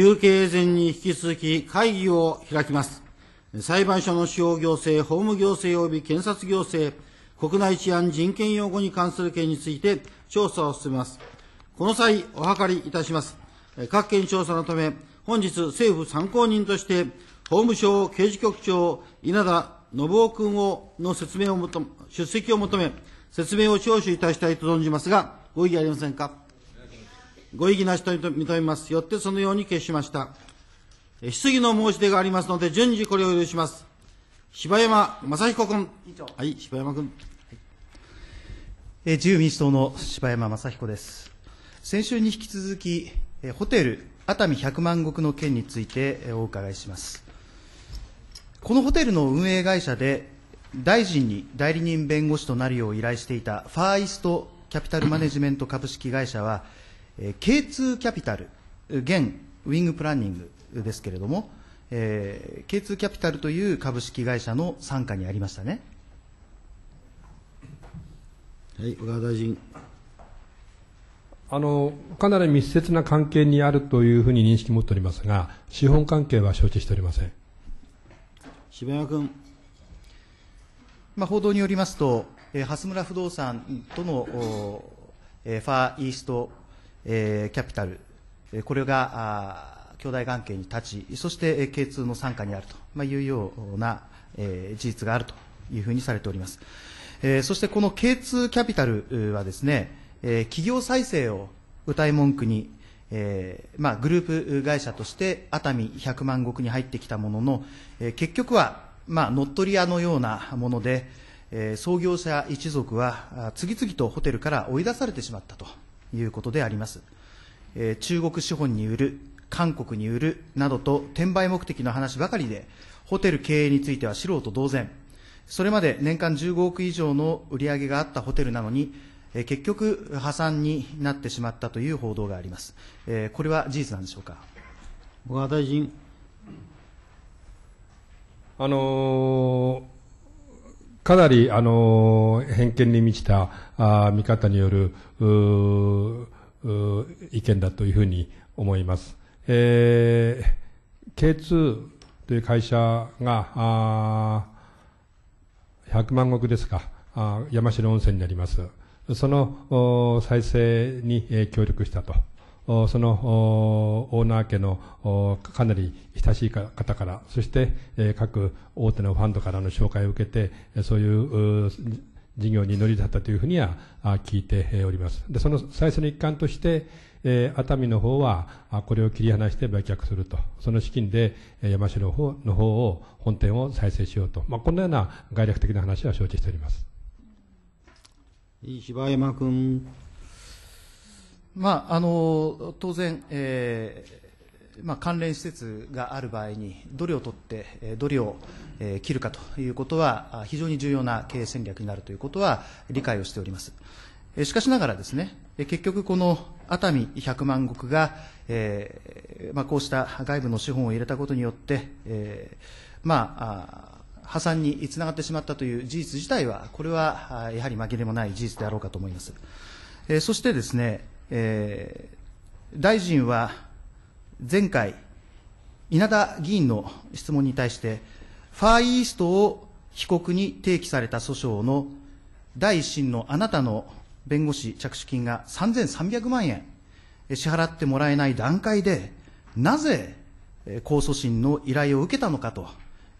休憩前に引き続き会議を開きます。裁判所の司法行政、法務行政及び検察行政、国内治安人権擁護に関する件について調査を進めます。この際、お諮りいたします。各件調査のため、本日、政府参考人として、法務省刑事局長、稲田信夫君をの説明を求出席を求め、説明を聴取いたしたいと存じますが、ご異議ありませんか。ご異議なしと認めます。よってそのように決しました。質疑の申し出がありますので、順次これを許します。柴山正彦君。はい、柴山君。え自由民主党の柴山正彦です。先週に引き続き、えホテル熱海百万石の件について、えお伺いします。このホテルの運営会社で、大臣に代理人弁護士となるよう依頼していたファーイストキャピタルマネジメント株式会社は、えー、K2 キャピタル、現ウィングプランニングですけれども、えー、K2 キャピタルという株式会社の傘下にありましたね。はい、小川大臣。あの、かなり密接な関係にあるというふうに認識を持っておりますが、資本関係は承知しておりません。渋谷君。まあ、報道によりますと、えー、蓮村不動産との、えー、ファーイーストえー、キャピタル、えこれが兄弟関係に立ち、そして K2 の傘下にあると、まあ、いうような、えー、事実があるというふうにされております。えー、そしてこの K2 キャピタルはですね、えー、企業再生を謳い文句に、えーまあ、グループ会社として熱海100万石に入ってきたものの、えー、結局は、まあ、乗っ取り屋のようなもので、えー、創業者一族は次々とホテルから追い出されてしまったということであります。えー、中国資本に売る、韓国に売るなどと転売目的の話ばかりで、ホテル経営については素人同然。それまで年間15億以上の売り上げがあったホテルなのに、えー、結局破産になってしまったという報道があります。えー、これは事実なんでしょうか。小川大臣。あのーかなり、あの、偏見に満ちたあ見方による、意見だというふうに思います。えー、K2 という会社が、あ100万石ですか、あ山城温泉になります。その再生にえ協力したと。そのオーナー家のかなり親しい方から、そして各大手のファンドからの紹介を受けて、そういう事業に乗り立ったというふうには聞いております。で、その最初の一環として、えー、熱海の方はこれを切り離して売却すると、その資金で山城の方の方を本店を再生しようと、まあ、このような概略的な話は承知しております。柴山君。まあ、あの当然、えーまあ、関連施設がある場合にどれを取ってどれを切るかということは非常に重要な経営戦略になるということは理解をしております。しかしながらですね、結局この熱海100万石が、えーまあ、こうした外部の資本を入れたことによって、えー、まあ、破産につながってしまったという事実自体は、これはやはり紛れもない事実であろうかと思います。えそしてですね、えー、大臣は前回、稲田議員の質問に対して、ファーイーストを被告に提起された訴訟の第1審のあなたの弁護士着手金が3300万円支払ってもらえない段階で、なぜ控訴審の依頼を受けたのかと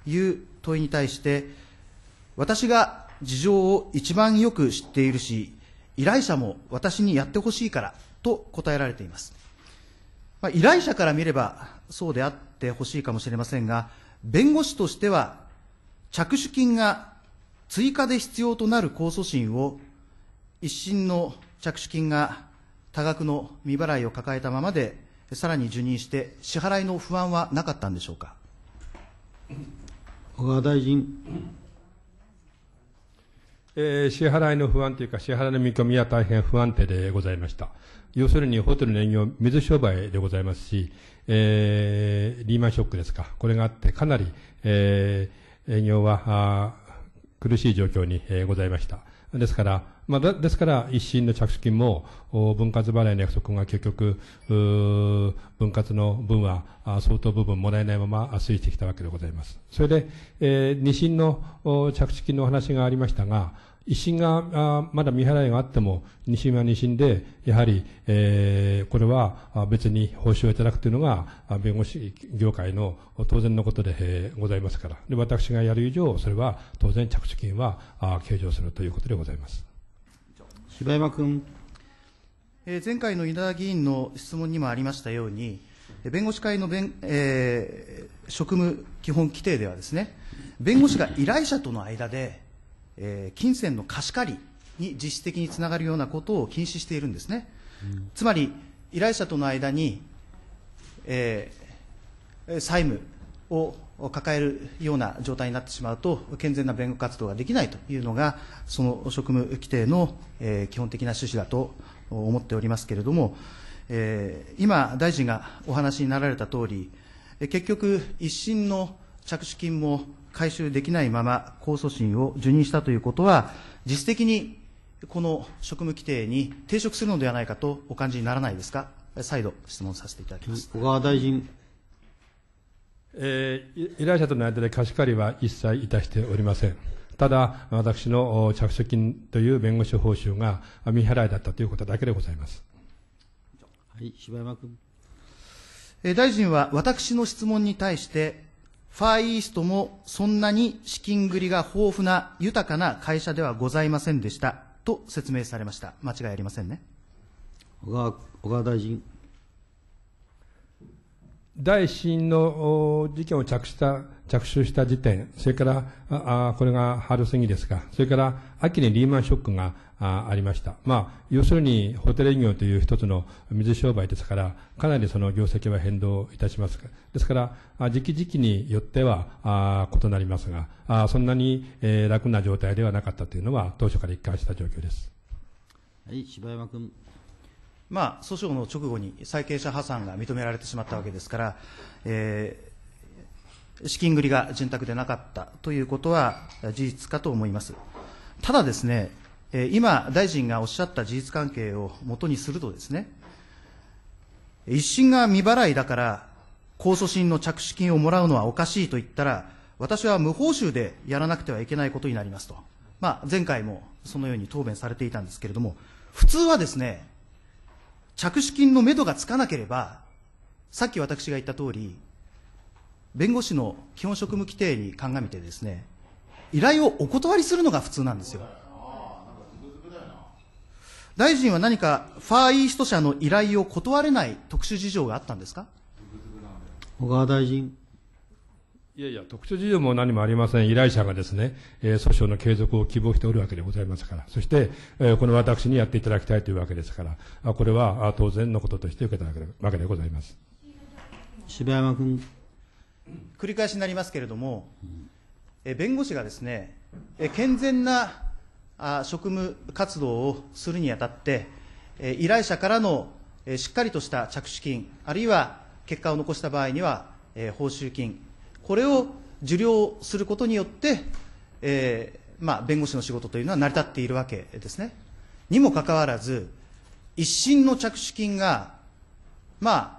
いう問いに対して、私が事情を一番よく知っているし、依頼者も私にやってほしいからと答えられています。まあ、依頼者から見ればそうであってほしいかもしれませんが、弁護士としては着手金が追加で必要となる控訴審を一審の着手金が多額の未払いを抱えたままでさらに受任して支払いの不安はなかったんでしょうか小川大臣えー、支払いの不安というか支払いの見込みは大変不安定でございました。要するにホテルの営業、水商売でございますし、えー、リーマンショックですか。これがあってかなり、えー、営業は苦しい状況に、えー、ございました。ですから、まあ、ですから、一審の着手金も、分割払いの約束が結局、分割の分は相当部分もらえないまま推移してきたわけでございます。それで、えー、二審の着手金のお話がありましたが、維新が、まだ見払いがあっても、2審は2審で、やはり、えー、これは別に報酬をいただくというのが、弁護士業界の当然のことで、えー、ございますから。で、私がやる以上、それは当然着手金は計上するということでございます。柴山君。えー、前回の稲田議員の質問にもありましたように、弁護士会の弁、えー、職務基本規定ではですね、弁護士が依頼者との間で、えー、金銭の貸し借りに実質的につながるようなことを禁止しているんですね、うん、つまり依頼者との間に、えー、債務を抱えるような状態になってしまうと健全な弁護活動ができないというのがその職務規定の、えー、基本的な趣旨だと思っておりますけれども、えー、今大臣がお話になられた通り結局一審の着手金も回収できないまま控訴審を受任したということは、実質的にこの職務規定に抵触するのではないかとお感じにならないですか、再度質問させていただきます小川大臣。えー、依頼者との間で貸し借りは一切いたしておりません。ただ、私の着手金という弁護士報酬が未払いだったということだけでございます。はい、柴山君。えー、大臣は私の質問に対して、ファーイーストもそんなに資金繰りが豊富な豊かな会社ではございませんでしたと説明されました。間違いありませんね。小川小川大臣。第1の事件を着手した着手した時点、それから、あこれが春過ぎですか、それから秋にリーマンショックがあありました。まあ、要するに、ホテル営業という一つの水商売ですから、かなりその業績は変動いたします。ですから、あ時期時期によってはあ異なりますが、あそんなに、えー、楽な状態ではなかったというのは、当初から一貫した状況です。はい、柴山君。まあ、訴訟の直後に債権者破産が認められてしまったわけですから、えー、資金繰りが潤沢でなかったということは事実かと思います。ただですね、今、大臣がおっしゃった事実関係をもとにするとですね、一審が未払いだから、控訴審の着手金をもらうのはおかしいと言ったら、私は無報酬でやらなくてはいけないことになりますと、まあ、前回もそのように答弁されていたんですけれども、普通はですね、着手金のめどがつかなければ、さっき私が言った通り、弁護士の基本職務規定に鑑みてですね、依頼をお断りするのが普通なんですよ。大臣は何かファーイースト社の依頼を断れない特殊事情があったんですか小川大臣。いやいや、特殊事情も何もありません。依頼者がですね、えー、訴訟の継続を希望しておるわけでございますから、そして、えー、この私にやっていただきたいというわけですから、あこれはあ当然のこととして受けたわけでございます。柴山君。繰り返しになりますけれども、え弁護士がですね、え健全な職務活動をするにあたって、依頼者からのしっかりとした着手金、あるいは結果を残した場合には報酬金、これを受領することによって、弁護士の仕事というのは成り立っているわけですね。にもかかわらず、1審の着手金が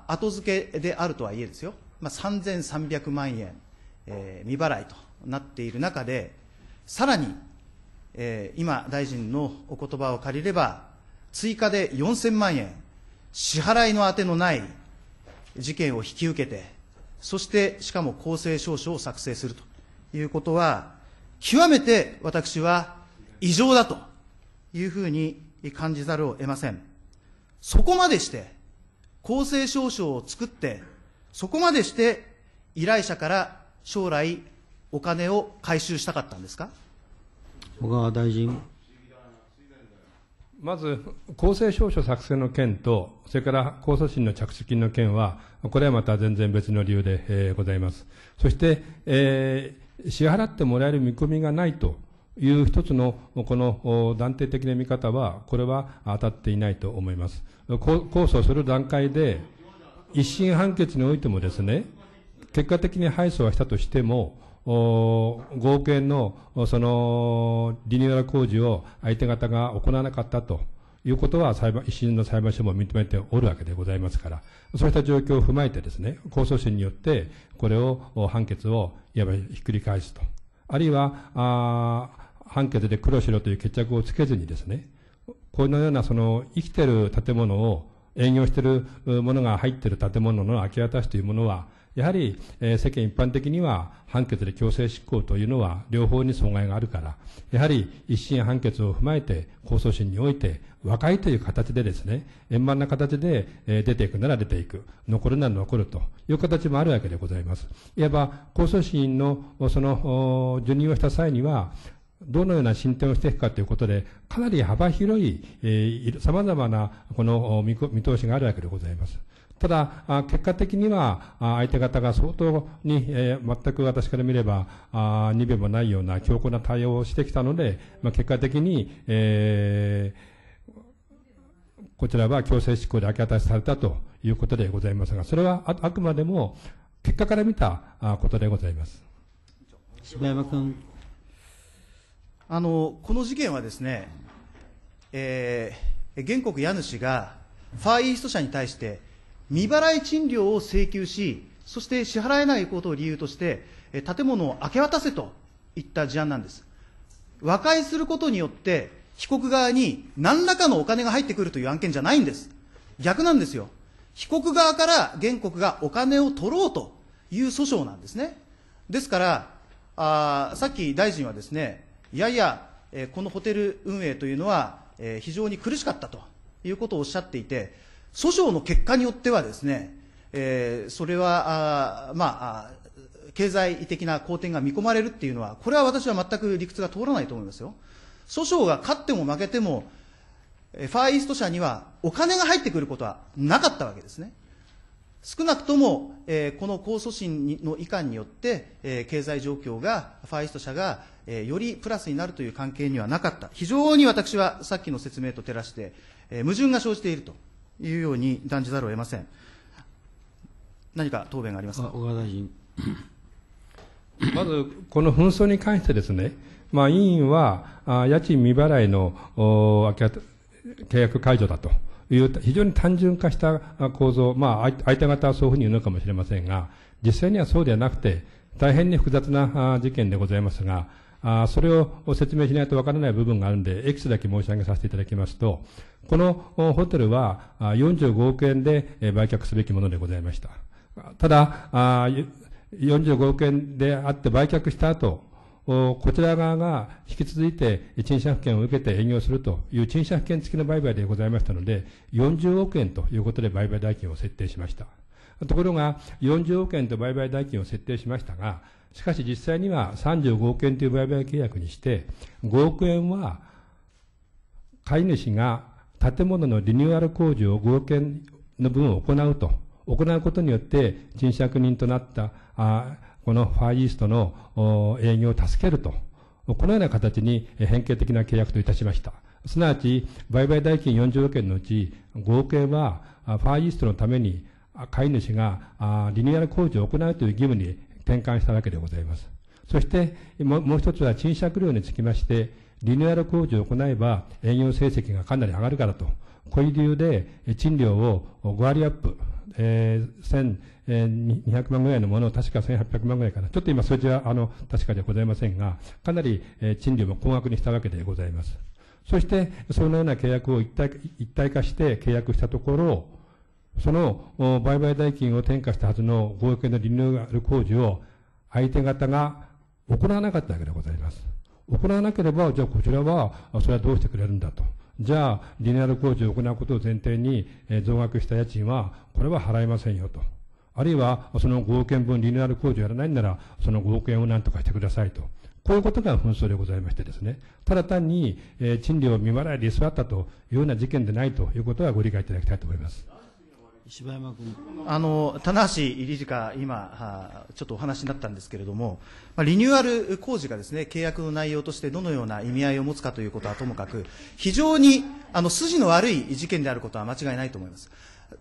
後付けであるとはいえですよ、3300万円未払いとなっている中で、さらにえー、今、大臣のお言葉を借りれば、追加で4000万円、支払いのあてのない事件を引き受けて、そしてしかも公正証書を作成するということは、極めて私は異常だというふうに感じざるを得ません。そこまでして、公正証書を作って、そこまでして依頼者から将来お金を回収したかったんですか小川大臣。まず、公正証書作成の件と、それから控訴審の着手金の件は、これはまた全然別の理由で、えー、ございます。そして、えー、支払ってもらえる見込みがないという一つの、この断定的な見方は、これは当たっていないと思います。控訴する段階で、一審判決においてもですね、結果的に敗訴はしたとしても、5億円のそのリニューアル工事を相手方が行わなかったということは裁判一審の裁判所も認めておるわけでございますからそうした状況を踏まえてですね控訴審によってこれを判決をいわばひっくり返すとあるいはあ判決で黒白という決着をつけずにですねこのようなその生きてる建物を営業しているものが入っている建物の明け渡しというものはやはり、えー、世間一般的には判決で強制執行というのは両方に損害があるから、やはり一審判決を踏まえて、控訴審において、和解という形でですね、円満な形で、えー、出ていくなら出ていく、残るなら残るという形もあるわけでございます。いわば、控訴審のその受任をした際には、どのような進展をしていくかということで、かなり幅広い、えー、様々なこの見通しがあるわけでございます。ただ、結果的には相手方が相当に、えー、全く私から見れば、あ2秒もないような強硬な対応をしてきたので、まあ、結果的に、えー、こちらは強制執行で明け渡しされたということでございますが、それはああくまでも結果から見たことでございます。柴山君。あの、この事件はですね、えー、原告家主がファーイースト社に対して未払い賃料を請求し、そして支払えないことを理由として、建物を明け渡せといった事案なんです。和解することによって、被告側に何らかのお金が入ってくるという案件じゃないんです。逆なんですよ。被告側から原告がお金を取ろうという訴訟なんですね。ですから、あさっき大臣はですね、いやいや、えこのホテル運営というのは、え非常に苦しかったということをおっしゃっていて、訴訟の結果によってはですね、えー、それは、あまあ、経済的な好転が見込まれるっていうのは、これは私は全く理屈が通らないと思いますよ。訴訟が勝っても負けても、ファーイースト社にはお金が入ってくることはなかったわけですね。少なくとも、えー、この控訴審の以下によって、えー、経済状況が、ファーイスト社が、えー、よりプラスになるという関係にはなかった。非常に私はさっきの説明と照らして、えー、矛盾が生じているというように断じざるを得ません。何か答弁がありますか小川大臣。まず、この紛争に関してですね、まあ、委員は、あ家賃未払いの契約解除だという、非常に単純化した構造、まあ、相手方はそういうふうに言うのかもしれませんが、実際にはそうではなくて、大変に複雑な事件でございますが、あそれを説明しないとわからない部分があるんで、エスだけ申し上げさせていただきますと、このホテルは45億円で売却すべきものでございました。ただ、45億円であって売却した後、こちら側が引き続いて賃借権を受けて営業するという賃借権付きの売買でございましたので、40億円ということで売買代金を設定しました。ところが、40億円と売買代金を設定しましたが、しかし実際には35億円という売買契約にして、5億円は買い主が建物のリニューアル工事を5億円の分を行うと、行うことによって賃借人となったあこのファーイーストの営業を助けると、このような形に変形的な契約といたしました。すなわち、売買代金40億円のうち5億円は、ファーイーストのために買い主がリニューアル工事を行うという義務に転換したわけでございます。そして、もう一つは賃借料につきまして、リニューアル工事を行えば営業成績がかなり上がるからと、こういう理由で賃料を5割アップ、えー、1200万ぐらいのものを確か1800万ぐらいかな。ちょっと今数字はあの確かではございませんが、かなり、え賃料も高額にしたわけでございます。そして、そのような契約を一体一体化して契約したところ、その売買代金を転嫁したはずの5億円のリニューアル工事を相手方が行わなかったわけでございます。行わなければ、じゃあこちらは、それはどうしてくれるんだと。じゃあ、リニューアル工事を行うことを前提に、え増額した家賃は、これは払いませんよと。あるいは、その5億円分リニューアル工事をやらないなら、その5億円を何とかしてくださいと。こういうことが紛争でございましてですね、ただ単に、え賃料を見払いで居座ったというような事件でないということはご理解いただきたいと思います。柴山君あの棚橋理事が今ちょっとお話になったんですけれども、まあ、リニューアル工事がですね契約の内容としてどのような意味合いを持つかということはともかく非常にあの筋の悪い事件であることは間違いないと思います、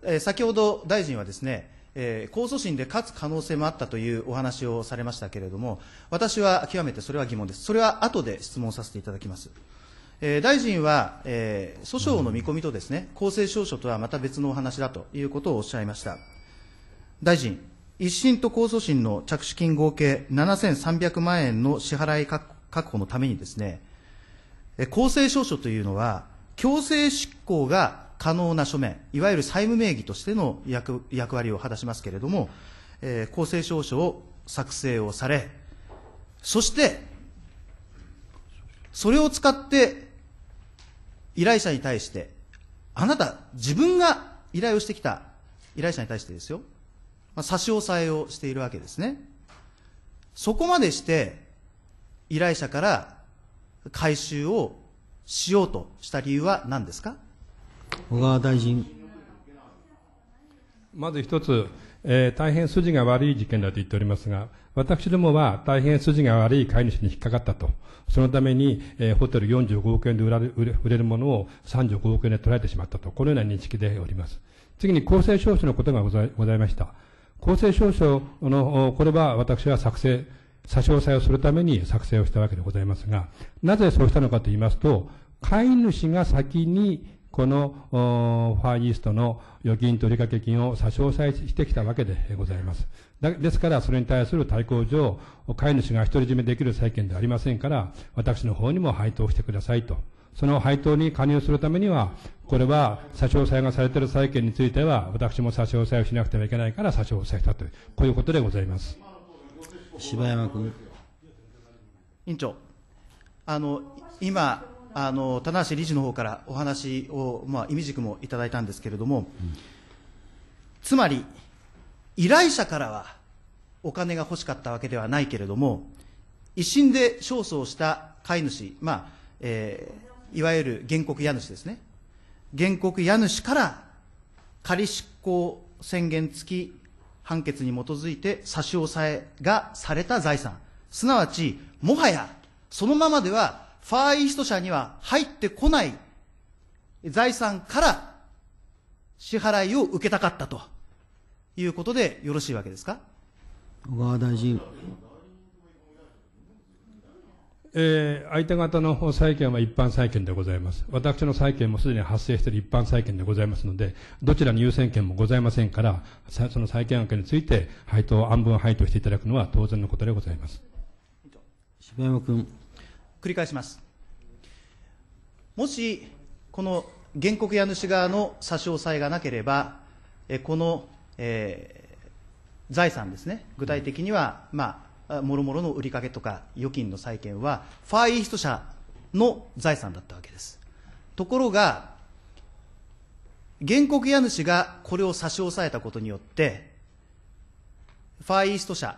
えー、先ほど大臣はですねえー、控訴審で勝つ可能性もあったというお話をされましたけれども、私は極めてそれは疑問です、それは後で質問させていただきます。え大臣は、えー、訴訟の見込みとですね、公正証書とはまた別のお話だということをおっしゃいました。大臣、一審と控訴審の着手金合計7300万円の支払い確保のためにですね、公正証書というのは、強制執行が可能な書面、いわゆる債務名義としての役役割を果たしますけれども、えー、公正証書を作成をされ、そして、それを使って依頼者に対して、あなた、自分が依頼をしてきた依頼者に対してですよ、まあ、差し押さえをしているわけですね。そこまでして、依頼者から回収をしようとした理由は何ですか小川大臣。まず一つ、えー、大変筋が悪い事件だと言っておりますが、私どもは大変筋が悪い飼い主に引っかかったと。そのために、えー、ホテル45億円で売られ売れるものを35億円で取られてしまったと。このような認識でおります。次に公正証書のことがございました。公正証書の、これは私は作成、差し押さえをするために作成をしたわけでございますが、なぜそうしたのかと言いますと、飼い主が先にこのファーイーストの預金取掛金を差し押さえしてきたわけでございます。ですから、それに対する対抗上、飼い主が独り占めできる債権ではありませんから、私の方にも配当してくださいと。その配当に加入するためには、これは差し押さえがされている債権については、私も差し押さえをしなくてはいけないから差し押さえしたという、こういうことでございます。柴山君。委員長、あの今、あの棚橋理事の方からお話を、まあ、意味軸もいただいたんですけれども、うん、つまり、依頼者からはお金が欲しかったわけではないけれども一審で勝訴をした飼い主、まあえー、いわゆる原告家主ですね原告家主から仮執行宣言付き判決に基づいて差し押さえがされた財産すなわちもはやそのままではファーイースト社には入ってこない財産から支払いを受けたかったと。いうことでよろしいわけですか小川大臣。えー、相手方の債権は一般債権でございます。私の債権もすでに発生している一般債権でございますので、どちらに優先権もございませんから、その債権案件について配当、安分配当していただくのは当然のことでございます。柴山君。繰り返します。もし、この原告家主側の差し押さえがなければ、このえー、財産ですね、具体的には、まあ、もろもろの売掛とか預金の債権は、ファーイースト社の財産だったわけです。ところが、原告家主がこれを差し押さえたことによって、ファーイースト社、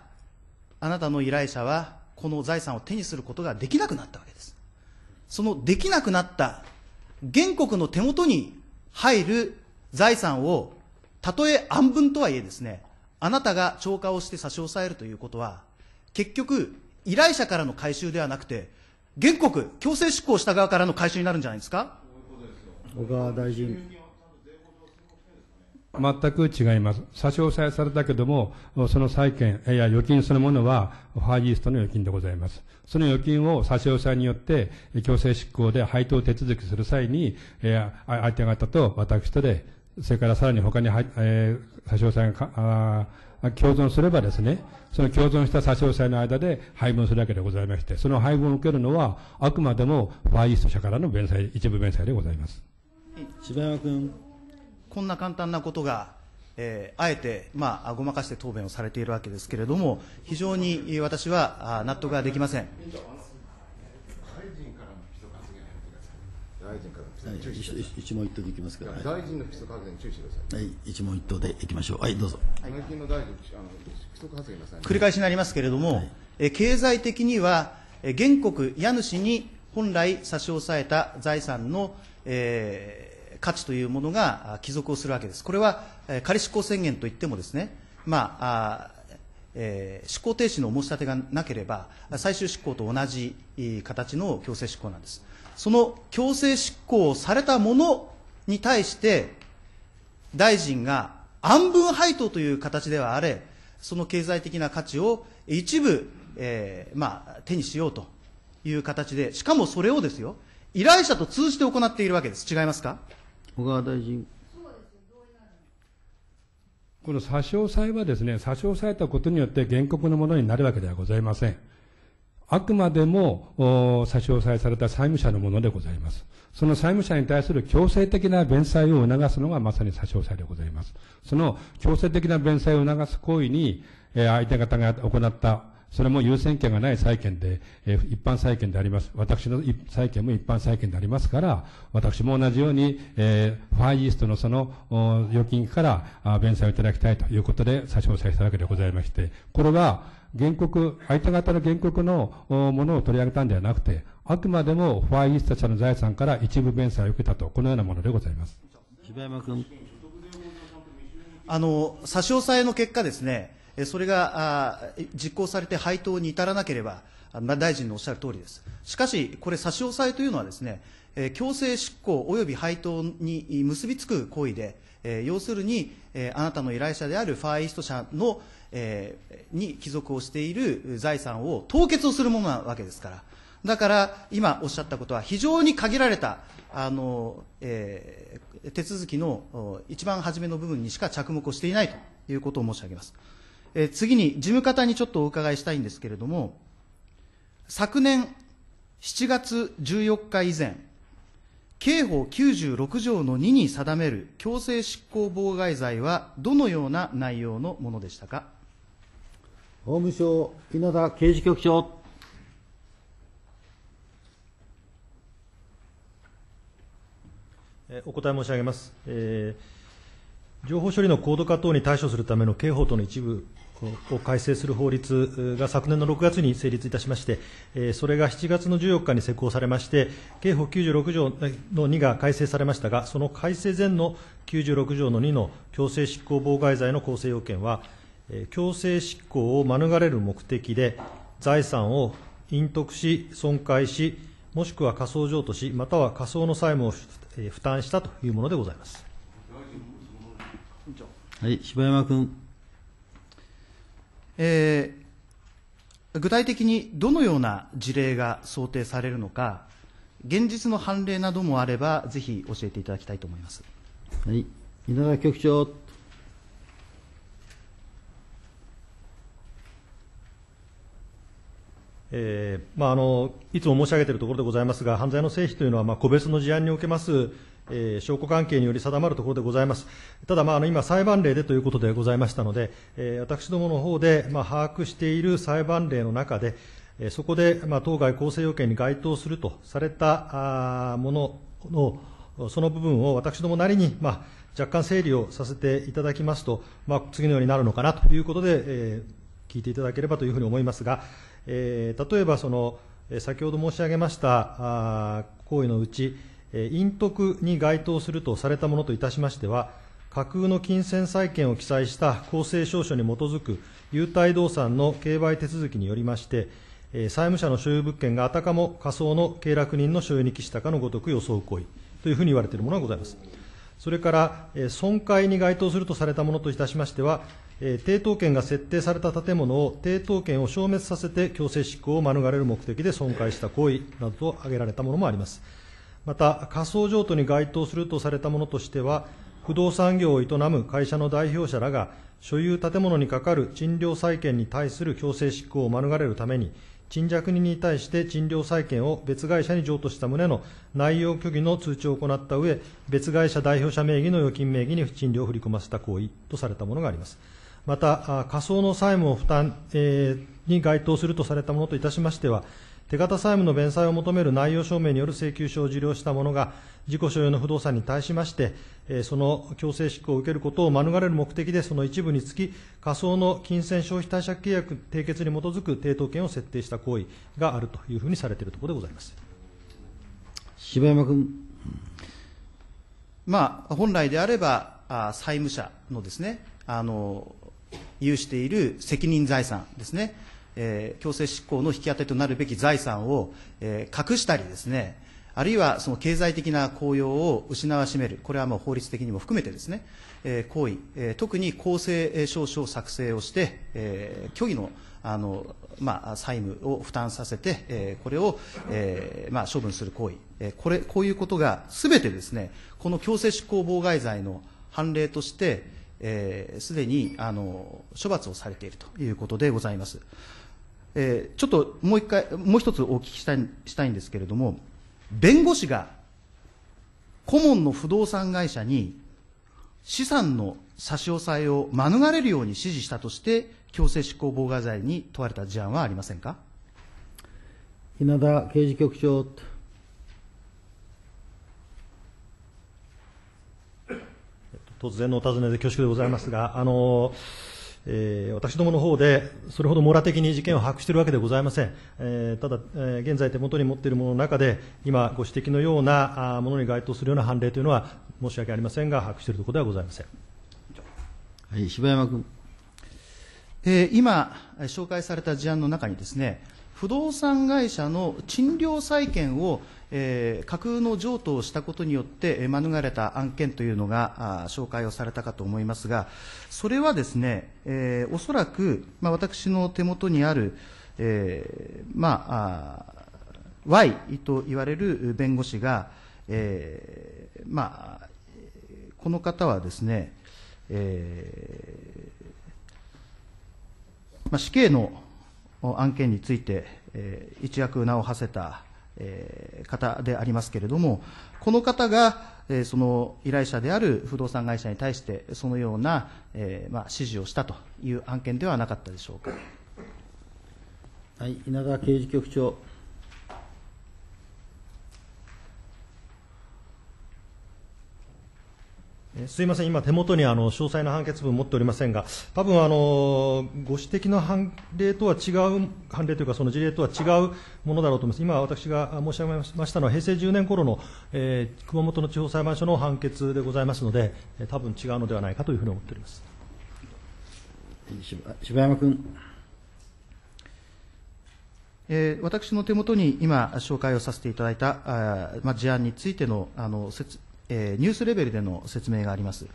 あなたの依頼者は、この財産を手にすることができなくなったわけです。そのできなくなった原告の手元に入る財産をたとえ暗文とはいえですね、あなたが超過をして差し押さえるということは、結局、依頼者からの回収ではなくて、原告、強制執行した側からの回収になるんじゃないですか小川大臣。全く違います。差し押さえされたけども、その債権、いや預金そのものは、ファーイーストの預金でございます。その預金を差し押さえによって、強制執行で配当手続きする際に、相手方と私とで、それからさらに他には、えー、差し押さえがあ共存すればですね、その共存した差し押さえの間で配分するわけでございまして、その配分を受けるのは、あくまでもファイースト社からの弁済、一部弁済でございます。柴山君。こんな簡単なことが、えー、あえて、まあ、ごまかして答弁をされているわけですけれども、非常に私は納得ができません。大臣からてください。はい、一問一答でいきますから、大臣の基礎則発言注意してください。はい、一問一答でいきましょう。はい、どうぞ。最近の大臣、あの不規発言なさい、繰り返しになりますけれども、はい、え経済的には、え原告、家主に本来差し押さえた財産の、えー、価値というものが帰属をするわけです。これは、えー、仮執行宣言といってもですね、まあ、あえー、執行停止の申し立てがなければ、最終執行と同じ形の強制執行なんです。その強制執行されたものに対して、大臣が安分配当という形ではあれ、その経済的な価値を一部、えー、まあ、手にしようという形で、しかもそれをですよ、依頼者と通じて行っているわけです。違いますか小川大臣。この差し押さえはですね、差し押さえたことによって原告のものになるわけではございません。あくまでも差し押さえされた債務者のものでございます。その債務者に対する強制的な弁済を促すのがまさに差し押さえでございます。その強制的な弁済を促す行為に、えー、相手方が行ったそれも優先権がない債権で、えー、一般債権であります。私の債権も一般債権でありますから、私も同じように、えー、ファイイーストのその預金から弁済をいただきたいということで差し押さえしたわけでございまして、これは、原告、相手方の原告のものを取り上げたんではなくて、あくまでもファイイースタ社の財産から一部弁済を受けたと、このようなものでございます。柴山君。あの、差し押さえの結果ですね、それが実行されて配当に至らなければ、大臣のおっしゃる通りです。しかし、これ差し押さえというのはですね、強制執行および配当に結びつく行為で、要するに、あなたの依頼者であるファーイースト社のえー、に帰属をしている財産を凍結をするものなわけですから。だから、今おっしゃったことは非常に限られた、あの、えー、手続きの一番初めの部分にしか着目をしていないということを申し上げます。えー、次に、事務方にちょっとお伺いしたいんですけれども、昨年7月14日以前、刑法96条の2に定める強制執行妨害罪はどのような内容のものでしたか。法務省稲田刑事局長。お答え申し上げます、えー、情報処理の高度化等に対処するための刑法等の一部を改正する法律が昨年の6月に成立いたしまして、それが7月の14日に施行されまして、刑法96条の2が改正されましたが、その改正前の96条の2の強制執行妨害罪の構成要件は、強制執行を免れる目的で、財産を隠匿し、損壊し、もしくは仮想譲渡し、または仮想の債務を負担したというものでございます。はい、柴山君。えー、具体的にどのような事例が想定されるのか、現実の判例などもあれば、ぜひ教えていただきたいと思います。はい、稲田局長。まあ、いつも申し上げているところでございますが、犯罪の成否というのは、個別の事案におけます証拠関係により定まるところでございます、ただ、今、裁判例でということでございましたので、私どものほうで把握している裁判例の中で、そこで当該構成要件に該当するとされたものの、その部分を私どもなりに若干整理をさせていただきますと、次のようになるのかなということで、聞いていただければというふうに思いますが。えー、例えばその、先ほど申し上げました行為のうち、隠匿に該当するとされたものといたしましては、架空の金銭債権を記載した公正証書に基づく優待動産の競売手続きによりまして、債務者の所有物件があたかも仮想の契約人の所有に帰したかのごとく装う行為というふうに言われているものがございます。それから、損壊に該当するとされたものといたしましては、抵当権が設定された建物を抵当権を消滅させて強制執行を免れる目的で損壊した行為などと挙げられたものもあります。また、仮想譲渡に該当するとされたものとしては、不動産業を営む会社の代表者らが、所有建物にかかる賃料債権に対する強制執行を免れるために、賃借人に対して賃料債権を別会社に譲渡した旨の内容虚偽の通知を行った上、別会社代表者名義の預金名義に賃料を振り込ませた行為とされたものがあります。また仮想の債務の負担に該当するとされたものといたしましては、手形債務の弁済を求める内容証明による請求書を受領した者が、自己所有の不動産に対しまして、その強制執行を受けることを免れる目的で、その一部につき、仮想の金銭消費貸借契約締結に基づく抵当権を設定した行為があるというふうにされているところでございます柴山君。まあ、本来であれば、債務者のですね、あの有している責任財産ですね、えー、強制執行の引き当てとなるべき財産を、えー、隠したりですね、あるいはその経済的な効用を失わしめる、これはもう法律的にも含めてですね、えー、行為、えー、特に公正証書を作成をして、えー、虚偽のあの、まあ、債務を負担させて、えー、これを、えーまあ、処分する行為、えー、これこういうことがすべてですね、この強制執行妨害罪の判例として、えー、すでにあの処罰をされているということでございます。えー、ちょっともう一回、もう一つお聞きしたいしたいんですけれども、弁護士が顧問の不動産会社に資産の差し押さえを免れるように指示したとして、強制執行妨害罪に問われた事案はありませんか稲田刑事局長。突然のお尋ねで恐縮でございますが、あのえー、私どもの方で、それほど網羅的に事件を把握しているわけではございません、えー、ただ、えー、現在、手元に持っているものの中で、今、ご指摘のようなものに該当するような判例というのは、申し訳ありませんが、把握しているところではございません。はい、柴山君。えー、今、紹介された事案の中にですね、不動産会社の賃料債権をえー、架空の譲渡をしたことによって、免れた案件というのが紹介をされたかと思いますが、それはですね、えー、おそらく、まあ、私の手元にある、えー、まあ、Y と言われる弁護士が、えー、まあ、この方はですね、えーまあ、死刑の案件について、えー、一躍名を馳せたえ方でありますけれども、この方が、えその依頼者である不動産会社に対して、そのような、えまあ、指示をしたという案件ではなかったでしょうか。はい、稲川刑事局長。すいません、今、手元にあの詳細な判決文持っておりませんが、多分あのご指摘の判例とは違う、判例というか、その事例とは違うものだろうと思います、今、私が申し上げましたのは、平成10年頃の、えー、熊本の地方裁判所の判決でございますので、多分違うのではないかというふうに思っております柴山君。えー、私の手元に今、紹介をさせていただいたあ、まあ、事案についてのあの説明えー、ニュースレベルでの説明があります。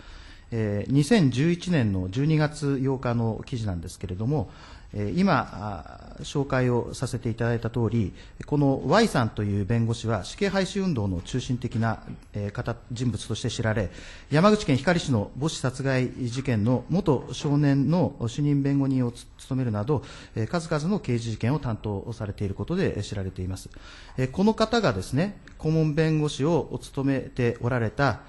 えー、2011年の12月8日の記事なんですけれども、今、紹介をさせていただいたとおり、この Y さんという弁護士は死刑廃止運動の中心的な方人物として知られ、山口県光市の母子殺害事件の元少年の主任弁護人を務めるなど、数々の刑事事件を担当されていることで知られています。この方がですね、顧問弁護士を務めておられた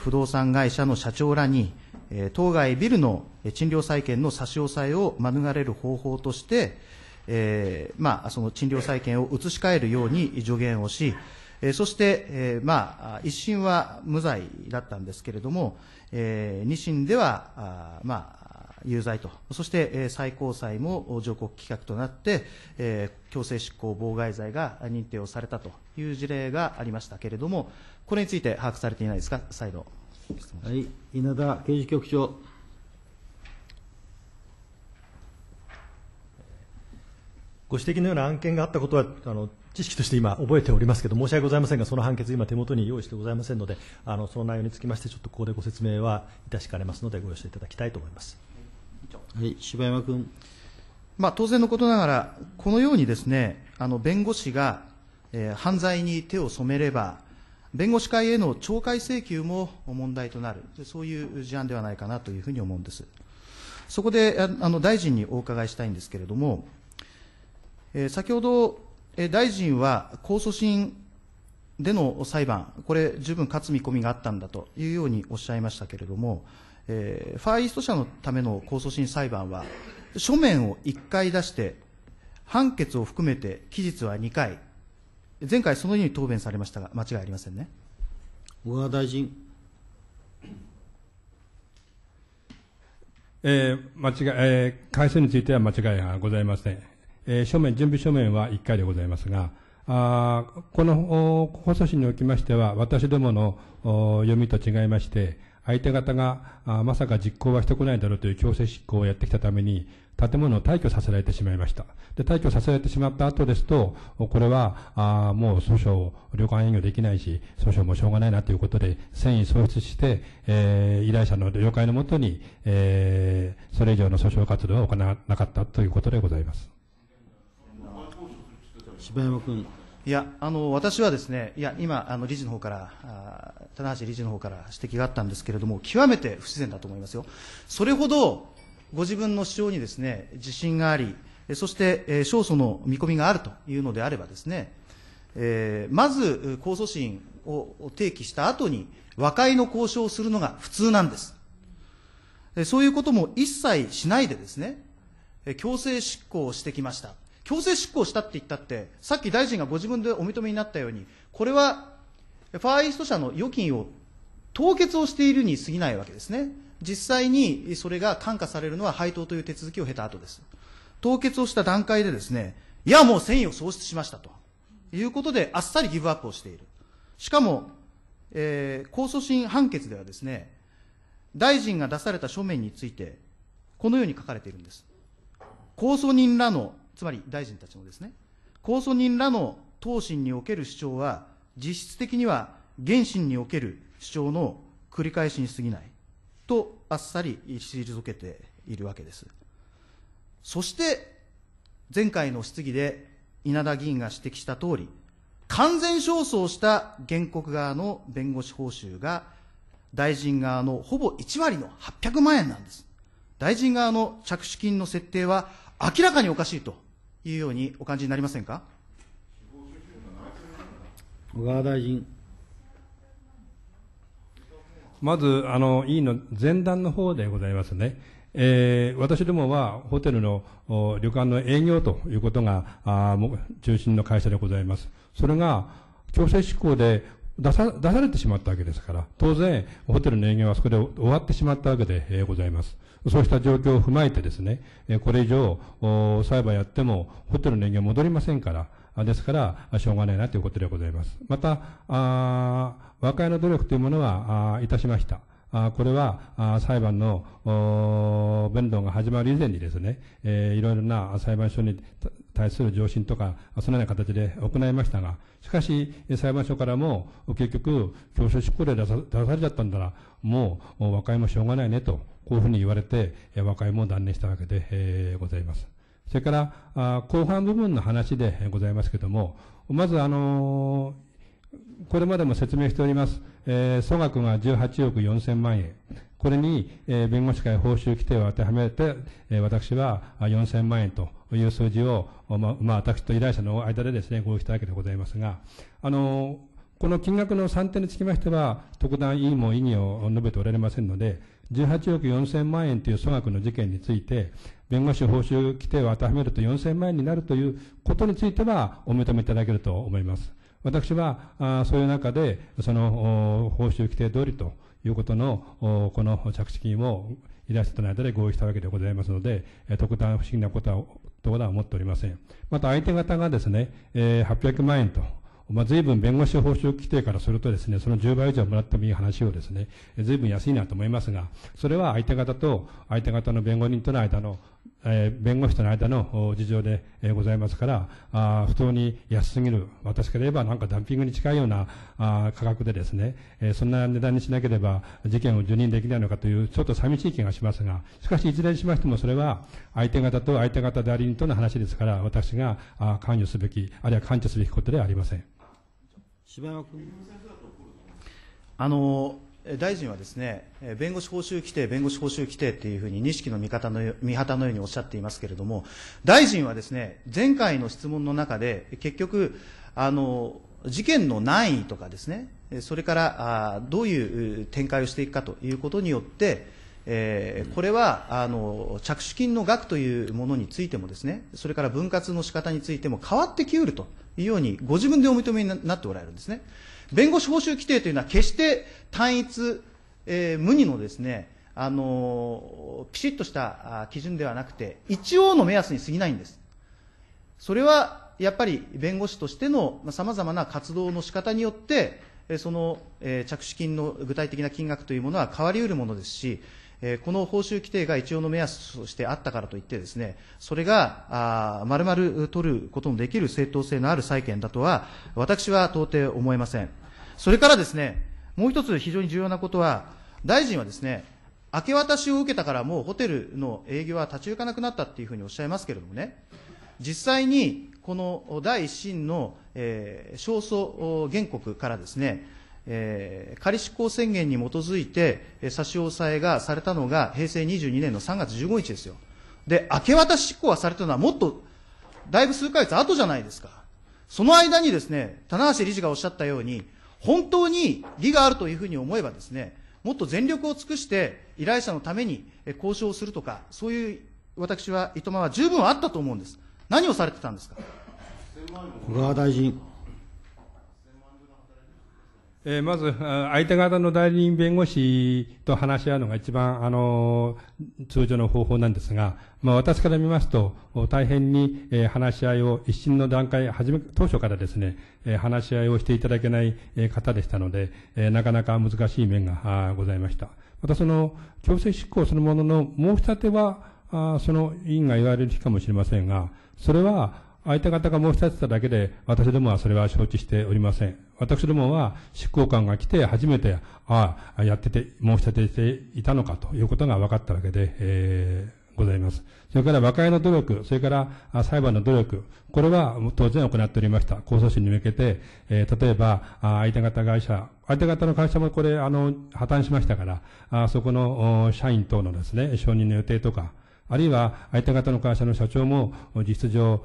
不動産会社の社長らに、え当該ビルの賃料債権の差し押さえを免れる方法として、えー、まあ、その賃料債権を移し替えるように助言をし、えー、そして、えー、まあ、一審は無罪だったんですけれども、えー、二審では、あまあ、有罪と、そして、えー、最高裁も上告棄却となって、えー、強制執行妨害罪が認定をされたという事例がありましたけれども、これについて把握されていないですか、再度。はい、稲田刑事局長。ご指摘のような案件があったことは、あの知識として今、覚えておりますけど、申し訳ございませんが、その判決、今、手元に用意してございませんので、あのその内容につきまして、ちょっとここでご説明はいたしかねますので、ご容赦いただきたいと思います。はい、柴山君。まあ、当然のことながら、このようにですね、あの弁護士が、えー、犯罪に手を染めれば、弁護士会への懲戒請求も問題となる、そういう事案ではないかなというふうに思うんです。そこであの大臣にお伺いしたいんですけれども、えー、先ほど、えー、大臣は控訴審での裁判、これ、十分勝つ見込みがあったんだというようにおっしゃいましたけれども、えー、ファーイースト社のための控訴審裁判は、書面を1回出して、判決を含めて期日は2回、前回そのように答弁されましたが、間違いありませんね。小川大臣。えー、間違い、えー、改正については間違いがございません。えー、書面、準備書面は1回でございますが、あこの補佐審におきましては、私どもの読みと違いまして、相手方があまさか実行はしてこないだろうという強制執行をやってきたために、建物を退去させられてしまいました。で、退去させられてしまった後ですと、これは、あもう訴訟、旅館営業できないし、訴訟もしょうがないなということで、戦意喪失して、えー、依頼者の了解のもとに、えー、それ以上の訴訟活動は行わなかったということでございます。柴山君。いやあの私はですねいや今あの理事の方からあ棚橋理事の方から指摘があったんですけれども極めて不自然だと思いますよそれほどご自分の主張にですね、自信があり、そして勝訴の見込みがあるというのであればですね、えー、まず控訴審を提起した後に和解の交渉をするのが普通なんです。そういうことも一切しないでですね、強制執行をしてきました。強制執行したって言ったって、さっき大臣がご自分でお認めになったように、これはファーイースト社の預金を凍結をしているに過ぎないわけですね。実際にそれが感化されるのは配当という手続きを経た後です。凍結をした段階でですね、いやもう繊維を喪失しましたということで、あっさりギブアップをしている。しかも、えー、控訴審判決ではですね、大臣が出された書面について、このように書かれているんです。控訴人らの、つまり大臣たちのですね、控訴人らの答申における主張は、実質的には原審における主張の繰り返しに過ぎない。とあっさり退けているわけですそして前回の質疑で稲田議員が指摘した通り完全勝訴した原告側の弁護士報酬が大臣側のほぼ1割の800万円なんです大臣側の着手金の設定は明らかにおかしいというようにお感じになりませんか小川大臣まず、あの、委員の前段の方でございますね。えー、私どもはホテルの旅館の営業ということがあ中心の会社でございます。それが強制執行で出さ出されてしまったわけですから、当然、ホテルの営業はそこで終わってしまったわけでございます。そうした状況を踏まえてですね、これ以上、裁判やってもホテルの営業戻りませんから、ですから、しょうがないなということでございます。また、あ和解の努力というものはいたしました。あこれは裁判の弁論が始まる以前にですね、えー、いろいろな裁判所に対する上申とか、そのような形で行いましたが、しかし、裁判所からも、結局、強制執行令出さ出されちゃったんだら、もう和解もしょうがないねと、こういうふうに言われて、和解も断念したわけで、えー、ございます。それから、後半部分の話でございますけども、まず、あのこれまでも説明しております、えー、総額が18億4000万円、これに、えー、弁護士会報酬規定を当てはめて、えー、私は4000万円という数字を、ままあ、私と依頼者の間でですね、合意したわけでございますが、あのこの金額の算定につきましては、特段意義も意義を述べておられませんので、18億4000万円という総額の事件について、弁護士報酬規定を当てはめると4000万円になるということについては、お認めいただけると思います。私は、そういう中で、その、報酬規定通りということの、この着地金をイラストの間で合意したわけでございますので、特段不思議なことは、とは思っておりません。また相手方がですね、800万円と、まあ、随分弁護士報酬規定からするとですね、その10倍以上もらってもいい話をですね、随分安いなと思いますが、それは相手方と相手方の弁護人との間のえー、弁護士との間の事情で、えー、ございますから、あ不当に安すぎる、私から言えばなんかダンピングに近いようなあ価格でですね、えー、そんな値段にしなければ事件を受任できないのかという、ちょっと寂しい気がしますが、しかしいずれにしましてもそれは相手方と相手方代理人との話ですから、私があ関与すべき、あるいは関与すべきことではありません。柴山君あの大臣はですね、弁護士報酬規定、弁護士報酬規定というふうに、錦の見方の、見方のようにおっしゃっていますけれども、大臣はですね、前回の質問の中で、結局、あの、事件の難易とかですね、それからあどういう展開をしていくかということによって、えー、これはあの着手金の額というものについてもですねそれから分割の仕方についても変わってきうるというようにご自分でお認めになっておられるんですね。弁護士報酬規定というのは決して単一、えー、無二のですね、あの、ピシッとした基準ではなくて、一応の目安に過ぎないんです。それは、やっぱり弁護士としてのさまざまな活動の仕方によって、その着手金の具体的な金額というものは変わりうるものですし、この報酬規定が一応の目安としてあったからといってですね、それが丸々取ることのできる正当性のある債権だとは、私は到底思えません。それからですね、もう一つ非常に重要なことは、大臣はですね、明け渡しを受けたからもうホテルの営業は立ち行かなくなったっていうふうにおっしゃいますけれどもね、実際にこの第1審の、えー、勝訴原告からですね、えー、仮執行宣言に基づいて、え差し押さえがされたのが平成22年の3月15日ですよ。で、明け渡し執行がされたのはもっと、だいぶ数ヶ月後じゃないですか。その間にですね、棚橋理事がおっしゃったように、本当に義があるというふうに思えばですね、もっと全力を尽くして依頼者のために交渉するとか、そういう私は、いとまは十分あったと思うんです。何をされてたんですか小川大臣。えー、まず、相手方の代理人弁護士と話し合うのが一番、あの、通常の方法なんですが、まあ、私から見ますと、大変に、えー、話し合いを一審の段階、初め、当初からですね、えー、話し合いをしていただけない、えー、方でしたので、えー、なかなか難しい面がございました。また、その、強制執行そのものの申し立ては、あその委員が言われる日かもしれませんが、それは、相手方が申し立てただけで、私どもはそれは承知しておりません。私どもは執行官が来て初めて、ああ、やってて、申し立てていたのかということが分かったわけで、えー、ございます。それから和解の努力、それから裁判の努力、これは当然行っておりました。控訴審に向けて、えー、例えば、相手方会社、相手方の会社もこれ、あの、破綻しましたから、あそこの社員等のですね、承認の予定とか、あるいは相手方の会社の社長も実質上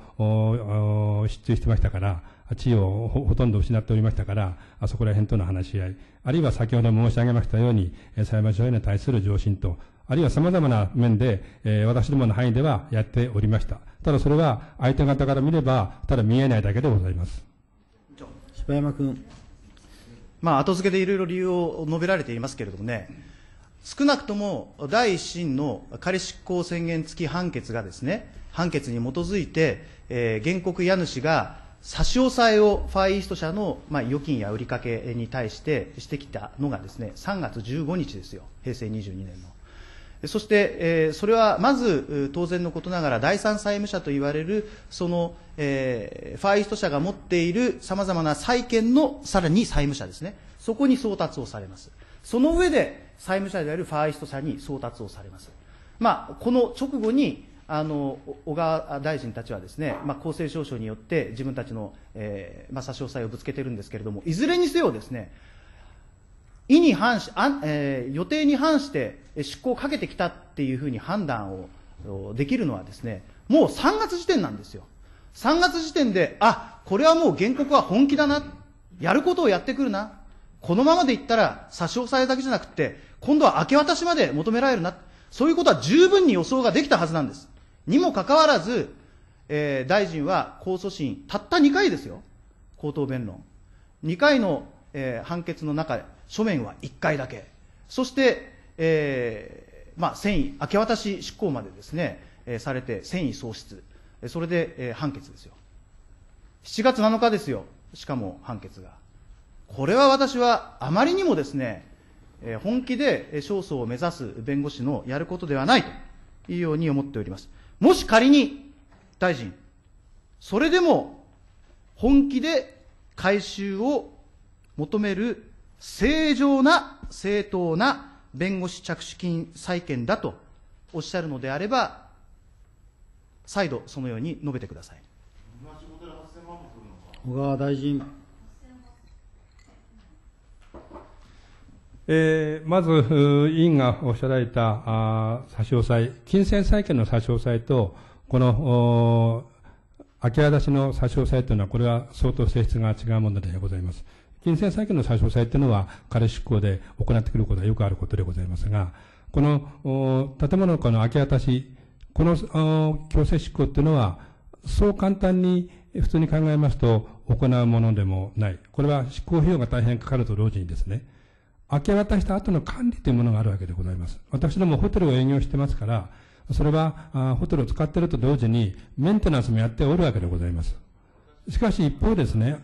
失墜してましたから、地位をほとんど失っておりましたから、あそこら辺との話し合い、あるいは先ほど申し上げましたように、裁判所への対する上申と、あるいは様々な面で、えー、私どもの範囲ではやっておりました。ただそれは相手方から見れば、ただ見えないだけでございます。柴山君。まあ、後付けでいろいろ理由を述べられていますけれどもね、少なくとも第1審の仮執行宣言付き判決がですね、判決に基づいて、えー、原告家主が差し押さえをファーイースト社の、まあ、預金や売りかけに対してしてきたのがですね、3月15日ですよ、平成22年の。そして、えー、それはまず当然のことながら、第三債務者といわれる、その、えー、ファーイースト社が持っているさまざまな債権のさらに債務者ですね、そこに送達をされます。その上で、債務者であるファーイスト社に送達をされます。まあ、この直後に、あの小川大臣たちはですね、まあ、公正証書によって自分たちの、えーまあ、差し押さえをぶつけてるんですけれども、いずれにせよですね、意に反しあ、えー、予定に反して執行をかけてきたっていうふうに判断をできるのはですね、もう3月時点なんですよ。3月時点で、あ、これはもう原告は本気だな、やることをやってくるな、このままでいったら差し押さえだけじゃなくて、今度は明け渡しまで求められるな。そういうことは十分に予想ができたはずなんです。にもかかわらず、えー、大臣は控訴審、たった2回ですよ。口頭弁論。2回の、えー、判決の中で、書面は1回だけ。そして、えー、まあ、繊維、明け渡し執行までですね、えー、されて、繊維喪失。それで、えー、判決ですよ。7月7日ですよ。しかも判決が。これは私はあまりにもですね、え本気で勝訴を目指す弁護士のやることではないというように思っております。もし仮に、大臣、それでも本気で回収を求める正常な正当な弁護士着手金債権だとおっしゃるのであれば、再度そのように述べてください。小川大臣。えー、まず、委員がおっしゃられたあ差し押さえ、金銭債権の差し押さえと、この、明け渡しの差し押さえというのは、これは相当性質が違うものでございます。金銭債権の差し押さえというのは、彼執行で行ってくることはよくあることでございますが、この、建物の明け渡し、この強制執行というのは、そう簡単に普通に考えますと行うものでもない。これは執行費用が大変かかると同時にですね、明け渡した後の管理というものがあるわけでございます。私どもホテルを営業してますから、それはあホテルを使っていると同時にメンテナンスもやっておるわけでございます。しかし一方ですね、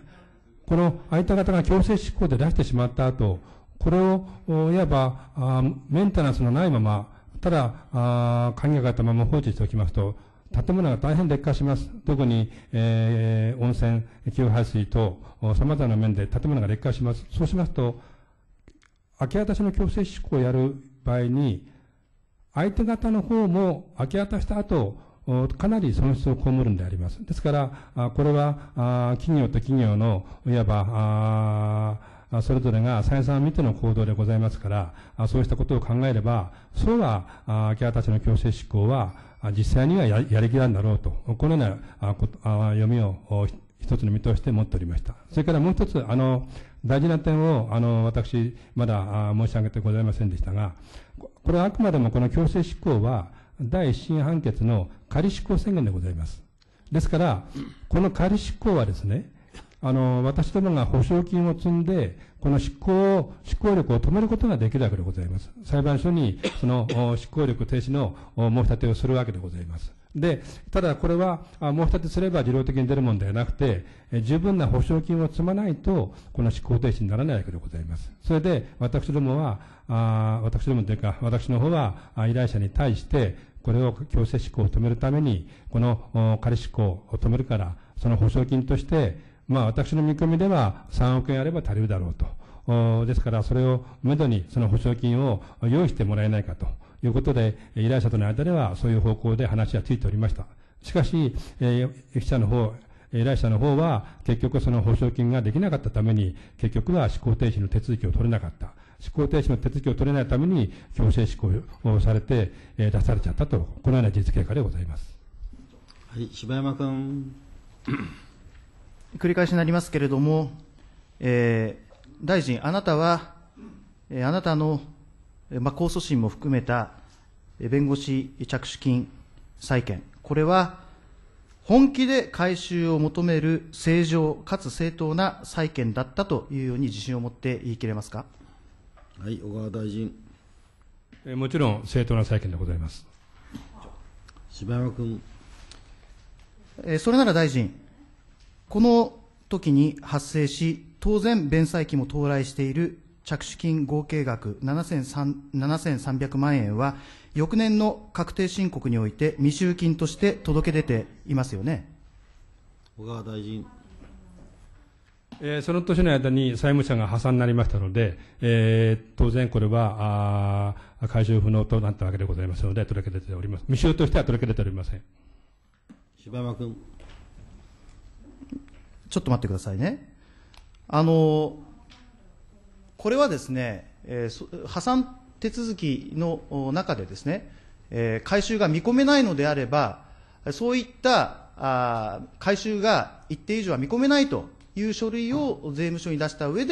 この相手方が強制執行で出してしまった後、これをいわばあメンテナンスのないまま、ただあ鍵がかったまま放置しておきますと、建物が大変劣化します。特に、えー、温泉、給排水等、様々な面で建物が劣化します。そうしますと、明け渡しの強制執行をやる場合に、相手方の方も明け渡した後、かなり損失を被るんであります。ですから、これは企業と企業の、いわば、それぞれが再三見ての行動でございますから、そうしたことを考えれば、そうは、明け渡しの強制執行は、実際にはやりきらんだろうと、このような読みを一つの見通しで持っておりました。それからもう一つ、あの、大事な点を、あの、私、まだ申し上げてございませんでしたが、これはあくまでもこの強制執行は、第一審判決の仮執行宣言でございます。ですから、この仮執行はですね、あの、私どもが保証金を積んで、この執行を、執行力を止めることができるわけでございます。裁判所に、その、執行力停止の申し立てをするわけでございます。で、ただこれは、申し立てすれば自動的に出るものではなくて、十分な保証金を積まないと、この執行停止にならないわけでございます。それで、私どもは、あ私どもというか、私の方は、依頼者に対して、これを強制執行を止めるために、この仮執行を止めるから、その保証金として、まあ私の見込みでは3億円あれば足りるだろうと。ですから、それをめどに、その保証金を用意してもらえないかと。いうことで、依頼者との間ではそういう方向で話はついておりました。しかし、えー、記者の方、依頼者の方は結局その保証金ができなかったために結局は執行停止の手続きを取れなかった。執行停止の手続きを取れないために強制執行をされて、え出されちゃったと、このような事実経過でございます。はい、柴山君。繰り返しになりますけれども、えー、大臣、あなたは、えー、あなたのまあ、控訴審も含めた弁護士着手金債権、これは本気で回収を求める正常かつ正当な債権だったというように自信を持って言い切れますか。はい、小川大臣。えもちろん正当な債権でございます。柴山君。えそれなら大臣、この時に発生し、当然、弁済期も到来している着手金合計額7300万円は、翌年の確定申告において未収金として届け出ていますよね。小川大臣。えー、その年の間に債務者が破産になりましたので、えー、当然これはあ回収不能となったわけでございますので、届け出ております。未収としては届け出ておりません。柴山君。ちょっと待ってくださいね。あの、これはですね、破産手続きの中でですね、回収が見込めないのであれば、そういった回収が一定以上は見込めないという書類を税務署に出したうえ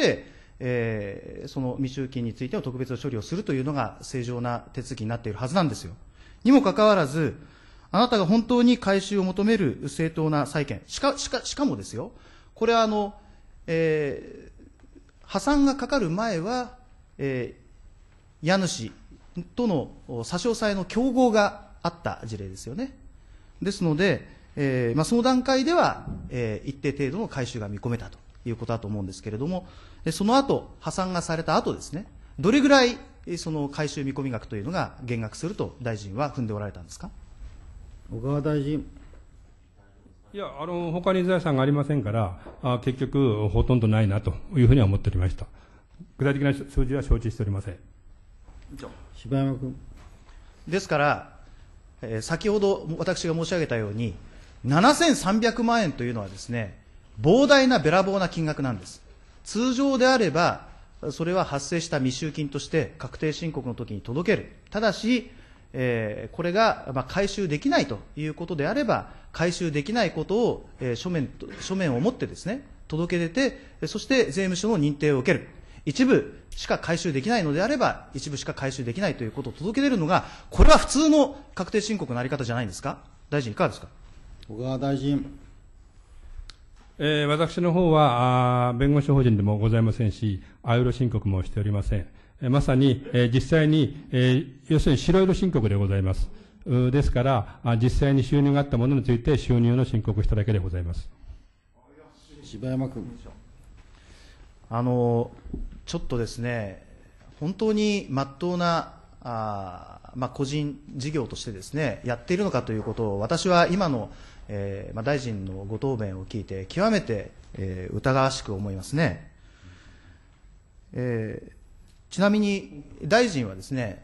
で、その未収金についての特別処理をするというのが正常な手続きになっているはずなんですよ。にもかかわらず、あなたが本当に回収を求める正当な債権、しか、しか、しかもですよ、これはあの、えー、破産がかかる前は、えー、家主との差し押さえの競合があった事例ですよね。ですので、えーまあ、その段階では、えー、一定程度の回収が見込めたということだと思うんですけれども、その後、破産がされた後ですね、どれぐらいその回収見込み額というのが減額すると大臣は踏んでおられたんですか小川大臣。いや、あの、他に財産がありませんから、あ結局、ほとんどないなというふうには思っておりました。具体的な数字は承知しておりません。柴山君。ですから、えー、先ほど私が申し上げたように、7300万円というのはですね、膨大なべらぼうな金額なんです。通常であれば、それは発生した未収金として確定申告の時に届ける。ただし、えー、これが、まあ、回収できないということであれば、回収できないことを、えー、書面書面を持ってですね、届け出て、そして税務署の認定を受ける。一部しか回収できないのであれば、一部しか回収できないということを届け出るのが、これは普通の確定申告のあり方じゃないんですか大臣、いかがですか小川大臣。えー、私の方はあ、弁護士法人でもございませんし、アウロ申告もしておりません。まさに、え実際に、え要するに白色申告でございます。ですから、実際に収入があったものについて収入の申告しただけでございます。柴山君。あの、ちょっとですね、本当にまっとうな、あまあ、個人事業としてですね、やっているのかということを、私は今の、えー、まあ、大臣のご答弁を聞いて、極めて、えー、疑わしく思いますね。えーちなみに大臣はですね、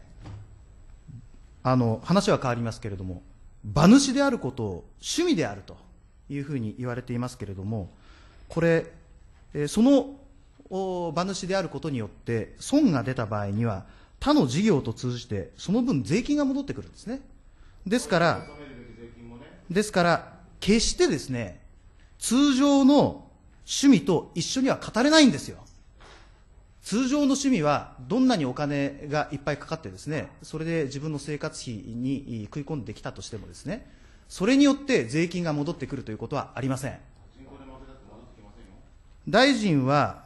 あの話は変わりますけれども、馬主であることを趣味であるというふうに言われていますけれども、これ、その馬主であることによって、損が出た場合には、他の事業と通じて、その分、税金が戻ってくるんですね。ですから、ですから、決してですね、通常の趣味と一緒には語れないんですよ。通常の趣味はどんなにお金がいっぱいかかってですね、それで自分の生活費に食い込んできたとしてもですね、それによって税金が戻ってくるということはありません。大臣は、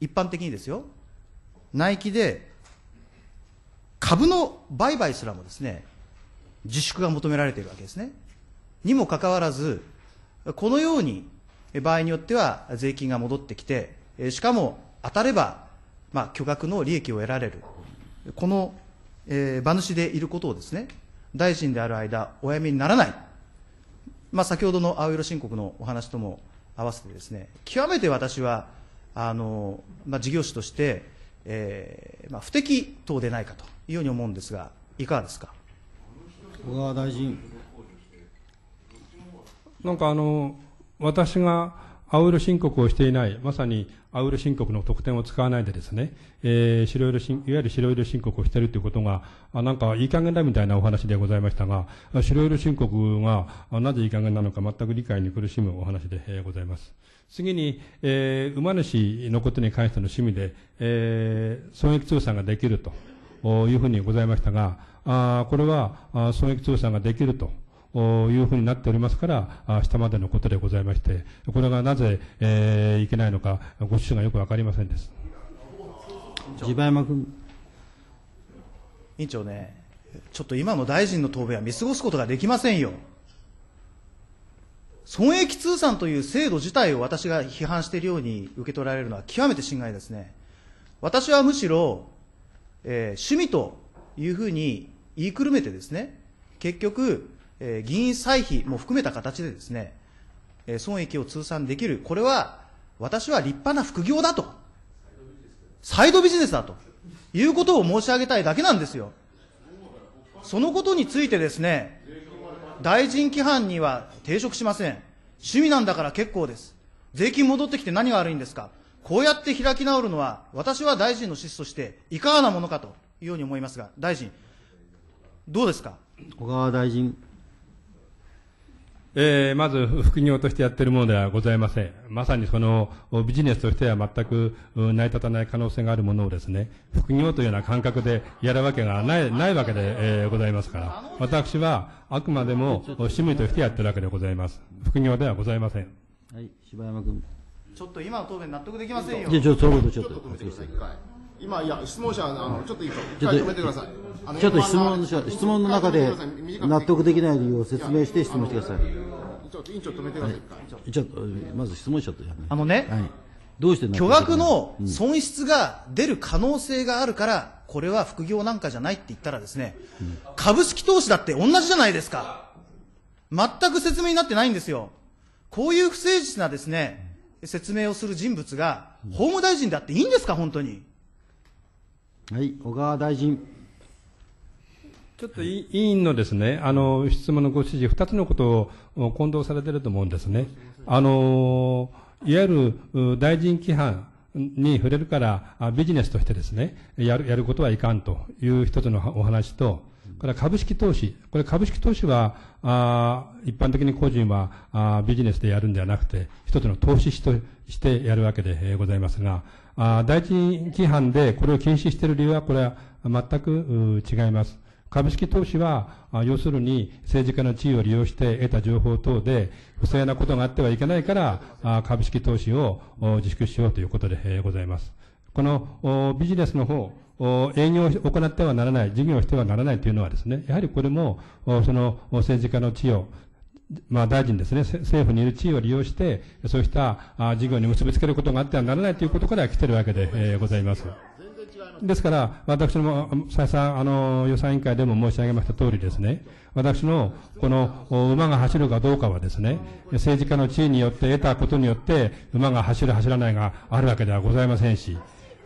一般的にですよ、内規で株の売買すらもですね、自粛が求められているわけですね。にもかかわらず、このように場合によっては税金が戻ってきて、しかも当たれば、まあ、巨額の利益を得られる、この、えー、馬主でいることをですね、大臣である間、おやめにならない、まあ、先ほどの青色申告のお話とも合わせてですね、極めて私は、あのまあ、事業主として、えーまあ、不適当でないかというように思うんですが、いかがですか小川大臣。なんかあの私が青色申告をしていない、まさにアウル申告の特典を使わないでですね、えー、白色申いわゆる白色申告をしているということがあなんかいい加減だみたいなお話でございましたが白色申告がなぜいい加減なのか全く理解に苦しむお話でございます。次に、えー、馬主のことに関しての趣味で、えー、損益通算ができるというふうにございましたが、あこれはあ損益通算ができるというふうになっておりますから、下までのことでございまして、これがなぜ、えー、いけないのか、ご趣旨がよくわかりませんです。地場山君。委員長ね、ちょっと今の大臣の答弁は見過ごすことができませんよ。損益通算という制度自体を私が批判しているように受け取られるのは極めて心外ですね。私はむしろ、えー、趣味というふうに言いくるめてですね、結局、え議員歳費も含めた形でですね、え損益を通算できる、これは私は立派な副業だと、サイドビジネスだということを申し上げたいだけなんですよ。そのことについてですね、大臣規範には抵触しません。趣味なんだから結構です。税金戻ってきて何が悪いんですか。こうやって開き直るのは、私は大臣の質としていかがなものかというように思いますが、大臣、どうですか。小川大臣えー、まず副業としてやっているものではございません。まさにそのビジネスとしては全く成り立たない可能性があるものをですね、副業というような感覚でやるわけがない、ないわけで、えー、ございますから、私はあくまでも趣味としてやってるわけでございます。副業ではございません。はい、柴山君。ちょっと今の答弁納得できませんよ。じゃあ、ちょっとそことちょっと。てください。今、いや、質問者、あの、ちょっといいか。一回止めてください。ちょっと質問質問の中で納得できない理由を説明して質問してください。委員長止めてください。一、応、まず質問者とあのね、はい、どうして巨額の損失が出る可能性があるから、これは副業なんかじゃないって言ったらですね、うん、株式投資だって同じじゃないですか。全く説明になってないんですよ。こういう不誠実なですね、説明をする人物が、法務大臣だっていいんですか、本当に。はい、小川大臣。ちょっと委員のですね、あの、質問のご指示、二つのことを混同されてると思うんですね。あの、いわゆる大臣規範に触れるから、ビジネスとしてですね、やる、やることはいかんという一つのお話と、これは株式投資。これ株式投資は、あ一般的に個人はあビジネスでやるんではなくて、一つの投資としてやるわけでございますが、あ第一規範でこれを禁止している理由は、これは全く違います。株式投資は、要するに政治家の地位を利用して得た情報等で、不正なことがあってはいけないから、株式投資を自粛しようということでございます。このビジネスの方、営業を行ってはならない、事業をしてはならないというのはですね、やはりこれも、その政治家の地位をまあ、大臣ですね、政府にいる地位を利用して、そうした事業に結びつけることがあってはならないということから来てるわけで、ございます。ですから、私も再三あの予算委員会でも申し上げました通りですね、私のこの馬が走るかどうかはですね、政治家の地位によって得たことによって、馬が走る、走らないがあるわけではございませんし、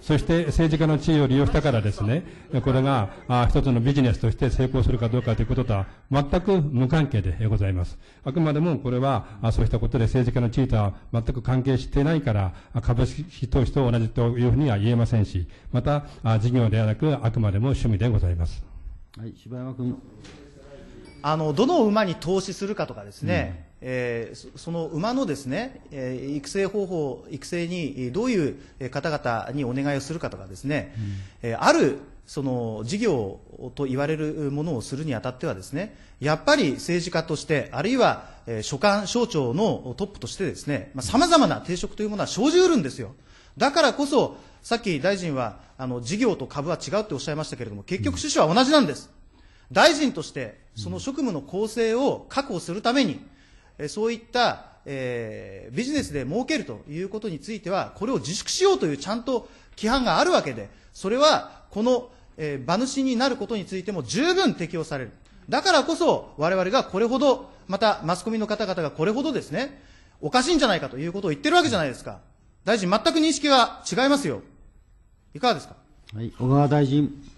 そして政治家の地位を利用したからですね、これがあ一つのビジネスとして成功するかどうかということとは全く無関係でございます。あくまでもこれはあそうしたことで政治家の地位とは全く関係してないから、株式投資と同じというふうには言えませんし、また事業ではなくあくまでも趣味でございます。はい、柴山君。あの、どの馬に投資するかとかですね、うんえー、その馬のですね、えー、育成方法、育成にどういう方々にお願いをするかとかですね、うん、えー、あるその事業と言われるものをするにあたってはですね、やっぱり政治家として、あるいは、えー、所管省庁のトップとしてですね、まあ、様な抵触というものは生じうるんですよ。だからこそ、さっき大臣は、あの、事業と株は違うっておっしゃいましたけれども、結局趣旨は同じなんです。うん、大臣として、その職務の構成を確保するために、そういった、えー、ビジネスで儲けるということについては、これを自粛しようというちゃんと規範があるわけで、それはこの、えー、馬主になることについても十分適用される。だからこそ、我々がこれほど、またマスコミの方々がこれほどですね、おかしいんじゃないかということを言ってるわけじゃないですか。大臣、全く認識は違いますよ。いかがですかはい、小川大臣。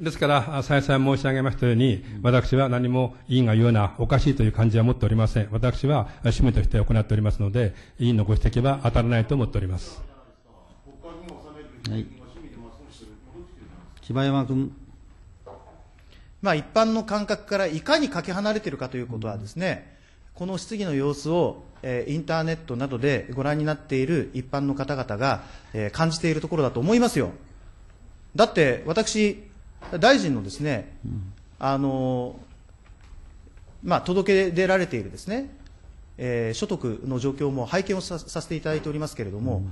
ですから、再三申し上げましたように、私は何も委員が言うようなおかしいという感じは持っておりません。私は趣味として行っておりますので、委員のご指摘は当たらないと思っております。はい、柴山君。まあ、一般の感覚からいかにかけ離れているかということはですね、うん、この質疑の様子を、えー、インターネットなどでご覧になっている一般の方々が、えー、感じているところだと思いますよ。だって私大臣のですね、あのまあ、届け出られているですね、えー、所得の状況も拝見をさせていただいておりますけれども、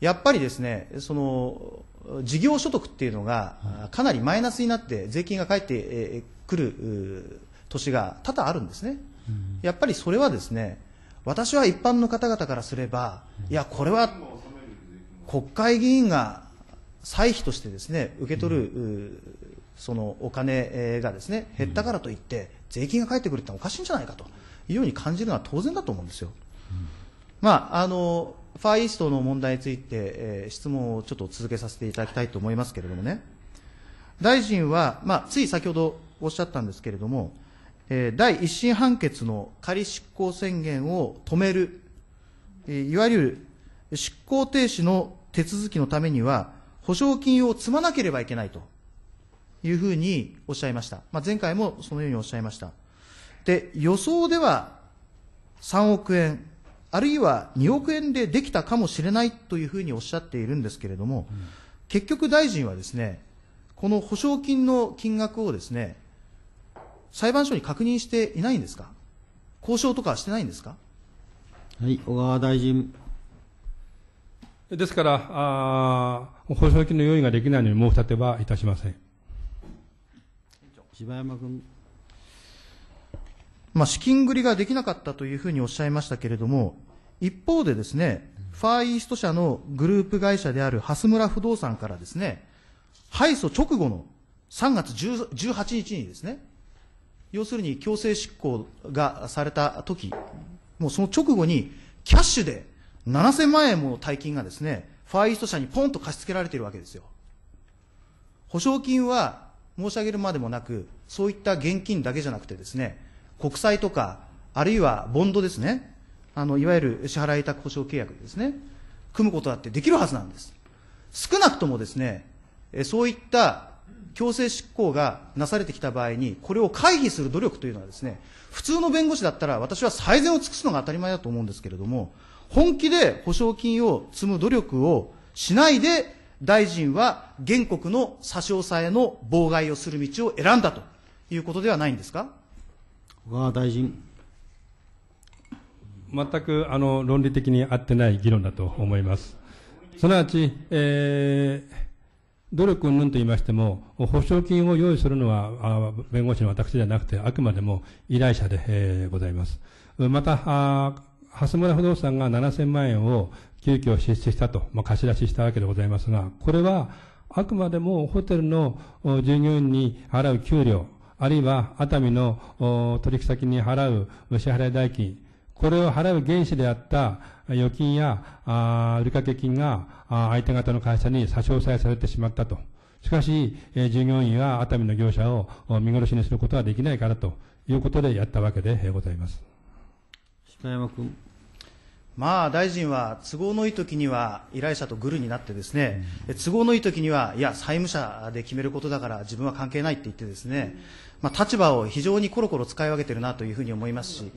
やっぱりですね、その事業所得っていうのが、かなりマイナスになって、税金が返ってくる年が多々あるんですね、やっぱりそれはですね、私は一般の方々からすれば、いや、これは国会議員が歳費としてですね受け取る、そのお金がですね減ったからといって、税金が返ってくるってのはおかしいんじゃないかというように感じるのは当然だと思うんですよ。まあ、あのファーイーストの問題について、えー、質問をちょっと続けさせていただきたいと思いますけれどもね、大臣は、まあ、つい先ほどおっしゃったんですけれども、えー、第一審判決の仮執行宣言を止める、えー、いわゆる執行停止の手続きのためには、保証金を積まなければいけないというふうにおっしゃいました。まあ、前回もそのようにおっしゃいました。で、予想では3億円、あるいは2億円でできたかもしれないというふうにおっしゃっているんですけれども、うん、結局大臣はですね、この保証金の金額をですね、裁判所に確認していないんですか交渉とかはしてないんですかはい、小川大臣。ですから、あ補償金の用意ができないのに申し立てはいたしません。柴山君。まあ、資金繰りができなかったというふうにおっしゃいましたけれども、一方でですね、ファーイースト社のグループ会社である蓮村不動産からですね、敗訴直後の3月18日にですね、要するに強制執行がされた時、もうその直後にキャッシュで7000万円もの大金がですね、ファーイースト社にポンと貸し付けられているわけですよ。保証金は申し上げるまでもなく、そういった現金だけじゃなくてですね、国債とか、あるいはボンドですね、あの、いわゆる支払い委託保証契約ですね、組むことだってできるはずなんです。少なくともですね、そういった強制執行がなされてきた場合に、これを回避する努力というのはですね、普通の弁護士だったら私は最善を尽くすのが当たり前だと思うんですけれども、本気で保証金を積む努力をしないで、大臣は原告の差し押さえの妨害をする道を選んだということではないんですか小川大臣。全くあの論理的に合ってない議論だと思います。すなわち、えー、努力云々と言いましても、保証金を用意するのはあ弁護士の私ではなくて、あくまでも依頼者で、えー、ございます。また、あ蓮村不動産が7000万円を急遽支出したと、まあ、貸し出ししたわけでございますが、これはあくまでもホテルの従業員に払う給料、あるいは熱海の取引先に払う支払い代金、これを払う原資であった預金や売掛金が相手方の会社に差し押さえされてしまったと。しかし、従業員は熱海の業者を見殺しにすることはできないからということでやったわけでございます。篠山君。まあ大臣は都合のいい時には依頼者とグルになってですね、うん、都合のいい時にはいや債務者で決めることだから自分は関係ないって言ってですね、まあ、立場を非常にコロコロ使い分けてるなというふうに思いますし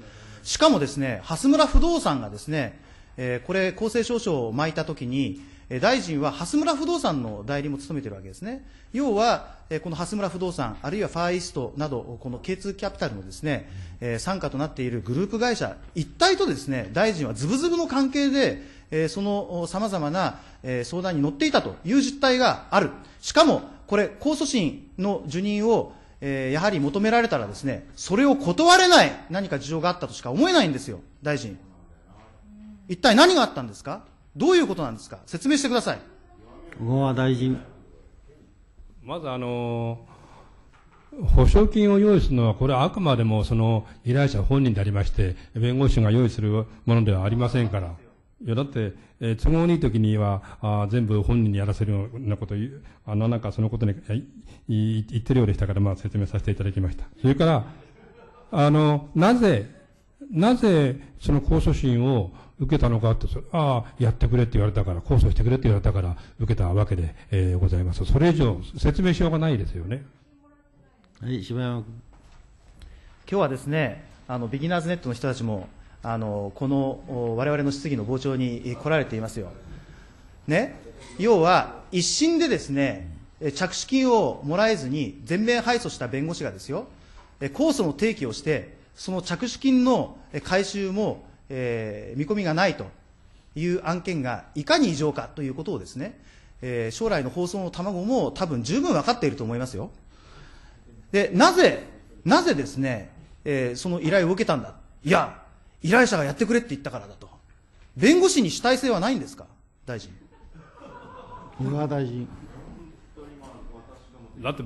しかもですね蓮村不動産がですね、えー、これ公正証書を巻いた時に大臣は蓮村不動産の代理も務めてるわけですね。要は、この蓮村不動産、あるいはファーイーストなど、この K2 キャピタルのですね、傘下となっているグループ会社一体とですね、大臣はズブズブの関係で、その様々な相談に乗っていたという実態がある。しかも、これ、控訴審の受任をえやはり求められたらですね、それを断れない何か事情があったとしか思えないんですよ、大臣。一体何があったんですかどういうことなんですか、説明してください。小川大臣。まずあの保証金を用意するのは、これはあくまでもその依頼者本人でありまして、弁護士が用意するものではありませんから。いや、だって、えー、都合のいい時には、あ全部本人にやらせるようなことあの、なんかそのことに、言ってるようでしたから、まあ説明させていただきました。それから、あの、なぜ、なぜ、その控訴審を、受けたのかって、ああ、やってくれって言われたから、控訴してくれって言われたから、受けたわけで、えー、ございます。それ以上、説明しようがないですよね。はい、柴山君。今日はですね、あの、ビギナーズネットの人たちも、あの、この、我々の質疑の傍聴に来られていますよ。ね、要は、一審でですね、着手金をもらえずに全面敗訴した弁護士がですよ、控訴の提起をして、その着手金の回収もえー、見込みがないという案件がいかに異常かということをですね、えー、将来の放送の卵も多分十分分かっていると思いますよ。で、なぜ、なぜですね、えー、その依頼を受けたんだ。いや、依頼者がやってくれって言ったからだと。弁護士に主体性はないんですか大臣。小川大臣。だって、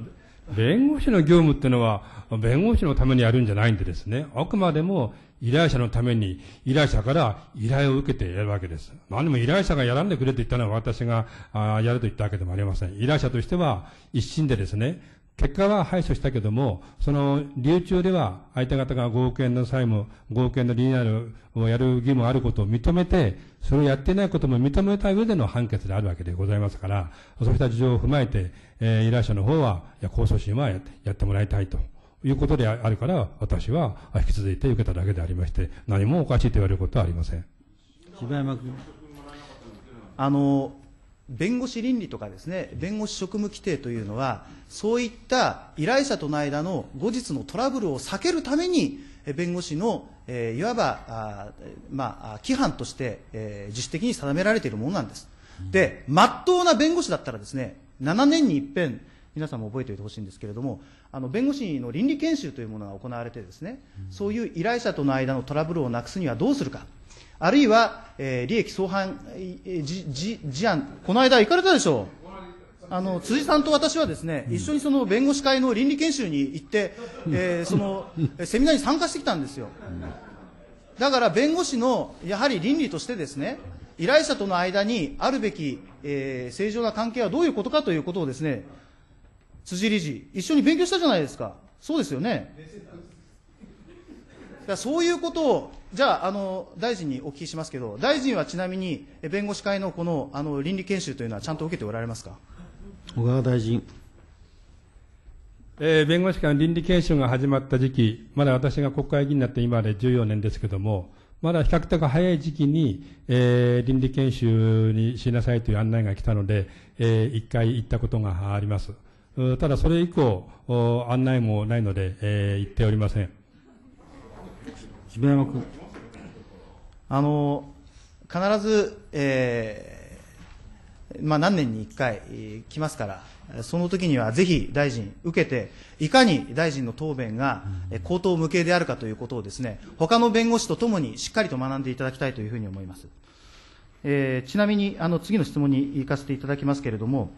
弁護士の業務っていうのは、弁護士のためにやるんじゃないんでですね、あくまでも依頼者のために依頼者から依頼を受けてやるわけです。何も依頼者がやらんでくれと言ったのは私があやると言ったわけでもありません。依頼者としては一審でですね、結果は敗訴したけども、その流中では相手方が合憲の債務、合憲のリニューアルをやる義務あることを認めて、それをやっていないことも認めた上での判決であるわけでございますから、そうした事情を踏まえて、えー、依頼者の方は、いや、控訴審はやってやってもらいたいということであるから、私は引き続いて受けただけでありまして、何もおかしいと言われることはありません。柴山君あの弁護士倫理とかですね弁護士職務規定というのはそういった依頼者との間の後日のトラブルを避けるために弁護士の、えー、いわばあ、まあ、規範として、えー、自主的に定められているものなんです、でまっうな弁護士だったらですね7年に一遍皆さんも覚えておいてほしいんですけれどもあの弁護士の倫理研修というものが行われてですね、そういう依頼者との間のトラブルをなくすにはどうするか、あるいは、えー、利益相反、えー、じじ事案、この間行かれたでしょう。あの辻さんと私はですね、一緒にその弁護士会の倫理研修に行って、えー、そのセミナーに参加してきたんですよ。だから弁護士のやはり倫理としてですね、依頼者との間にあるべき、えー、正常な関係はどういうことかということをですね、辻理事、一緒に勉強したじゃないですか。そうですよね。そういうことを、じゃあ、あの、大臣にお聞きしますけど、大臣はちなみに、弁護士会のこの、あの、倫理研修というのはちゃんと受けておられますか小川大臣。えー、弁護士会の倫理研修が始まった時期、まだ私が国会議員になって今まで14年ですけれども、まだ比較的早い時期に、えー、倫理研修にしなさいという案内が来たので、えー、一回行ったことがあります。ただそれ以降、案内もないので、えー、言っておりません。渋山君。あの、必ず、えー、まあ何年に1回、えー、来ますから、その時にはぜひ大臣受けて、いかに大臣の答弁が、え口頭無形であるかということをですね、他の弁護士とともにしっかりと学んでいただきたいというふうに思います。えー、ちなみにあの次の質問に行かせていただきますけれども、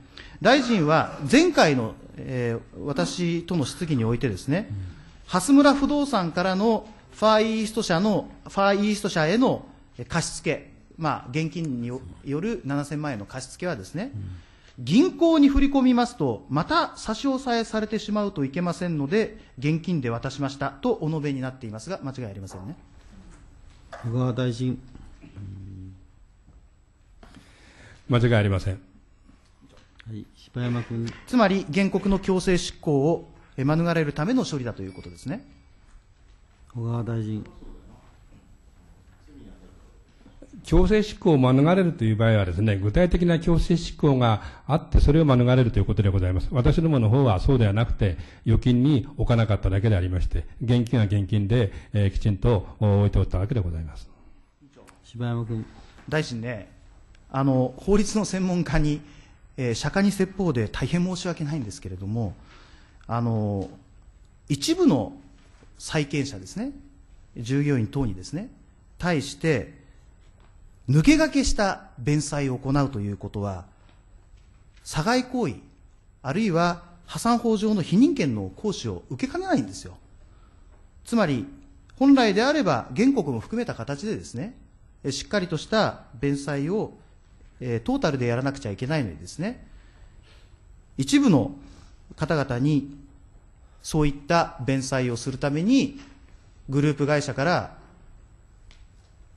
大臣は前回の、えー、私との質疑においてですね、蓮村不動産からのファーイースト社の、ファーイースト社への貸し付け、まあ、現金による7000万円の貸し付けはですね、銀行に振り込みますと、また差し押さえされてしまうといけませんので、現金で渡しましたとお述べになっていますが、間違いありませんね。小川大臣。間違いありません。はい、柴山君。つまり、原告の強制執行を免れるための処理だということですね。小川大臣。強制執行を免れるという場合はですね、具体的な強制執行があって、それを免れるということでございます。私どもの方はそうではなくて、預金に置かなかっただけでありまして、現金は現金で、えー、きちんと置いておったわけでございます。柴山君。大臣ね、あの法律の専門家に、えー、釈迦に説法で大変申し訳ないんですけれどもあの一部の債権者ですね従業員等にですね対して抜け駆けした弁済を行うということは差害行為あるいは破産法上の否認権の行使を受けかねないんですよつまり本来であれば原告も含めた形でですねしっかりとした弁済をえトータルでやらなくちゃいけないのにですね、一部の方々にそういった弁済をするために、グループ会社から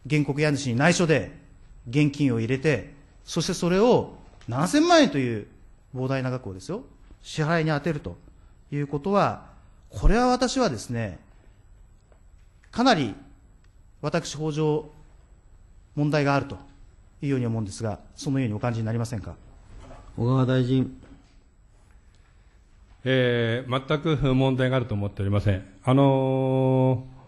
原告家主に内緒で現金を入れて、そしてそれを7000万円という膨大な額をですよ、支払いに充てるということは、これは私はですね、かなり私、法上、問題があるというように思うんですが、そのようにお感じになりませんか。小川大臣。えー、全く問題があると思っておりません。あのー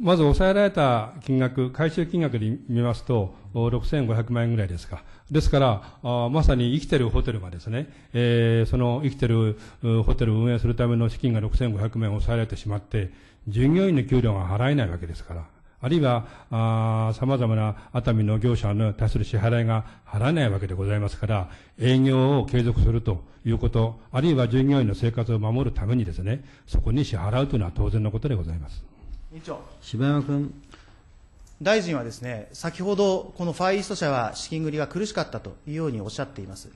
まず抑えられた金額、回収金額で見ますと、6500万円ぐらいですか。ですから、あまさに生きてるホテルがですね、えー、その生きてるホテルを運営するための資金が6500万円抑えられてしまって、従業員の給料が払えないわけですから。あるいは、さまざまな熱海の業者に対する支払いが払えないわけでございますから、営業を継続するということ、あるいは従業員の生活を守るためにですね、そこに支払うというのは当然のことでございます。委員長。柴山君。大臣はですね、先ほど、このファイイースト社は資金繰りが苦しかったというようにおっしゃっています。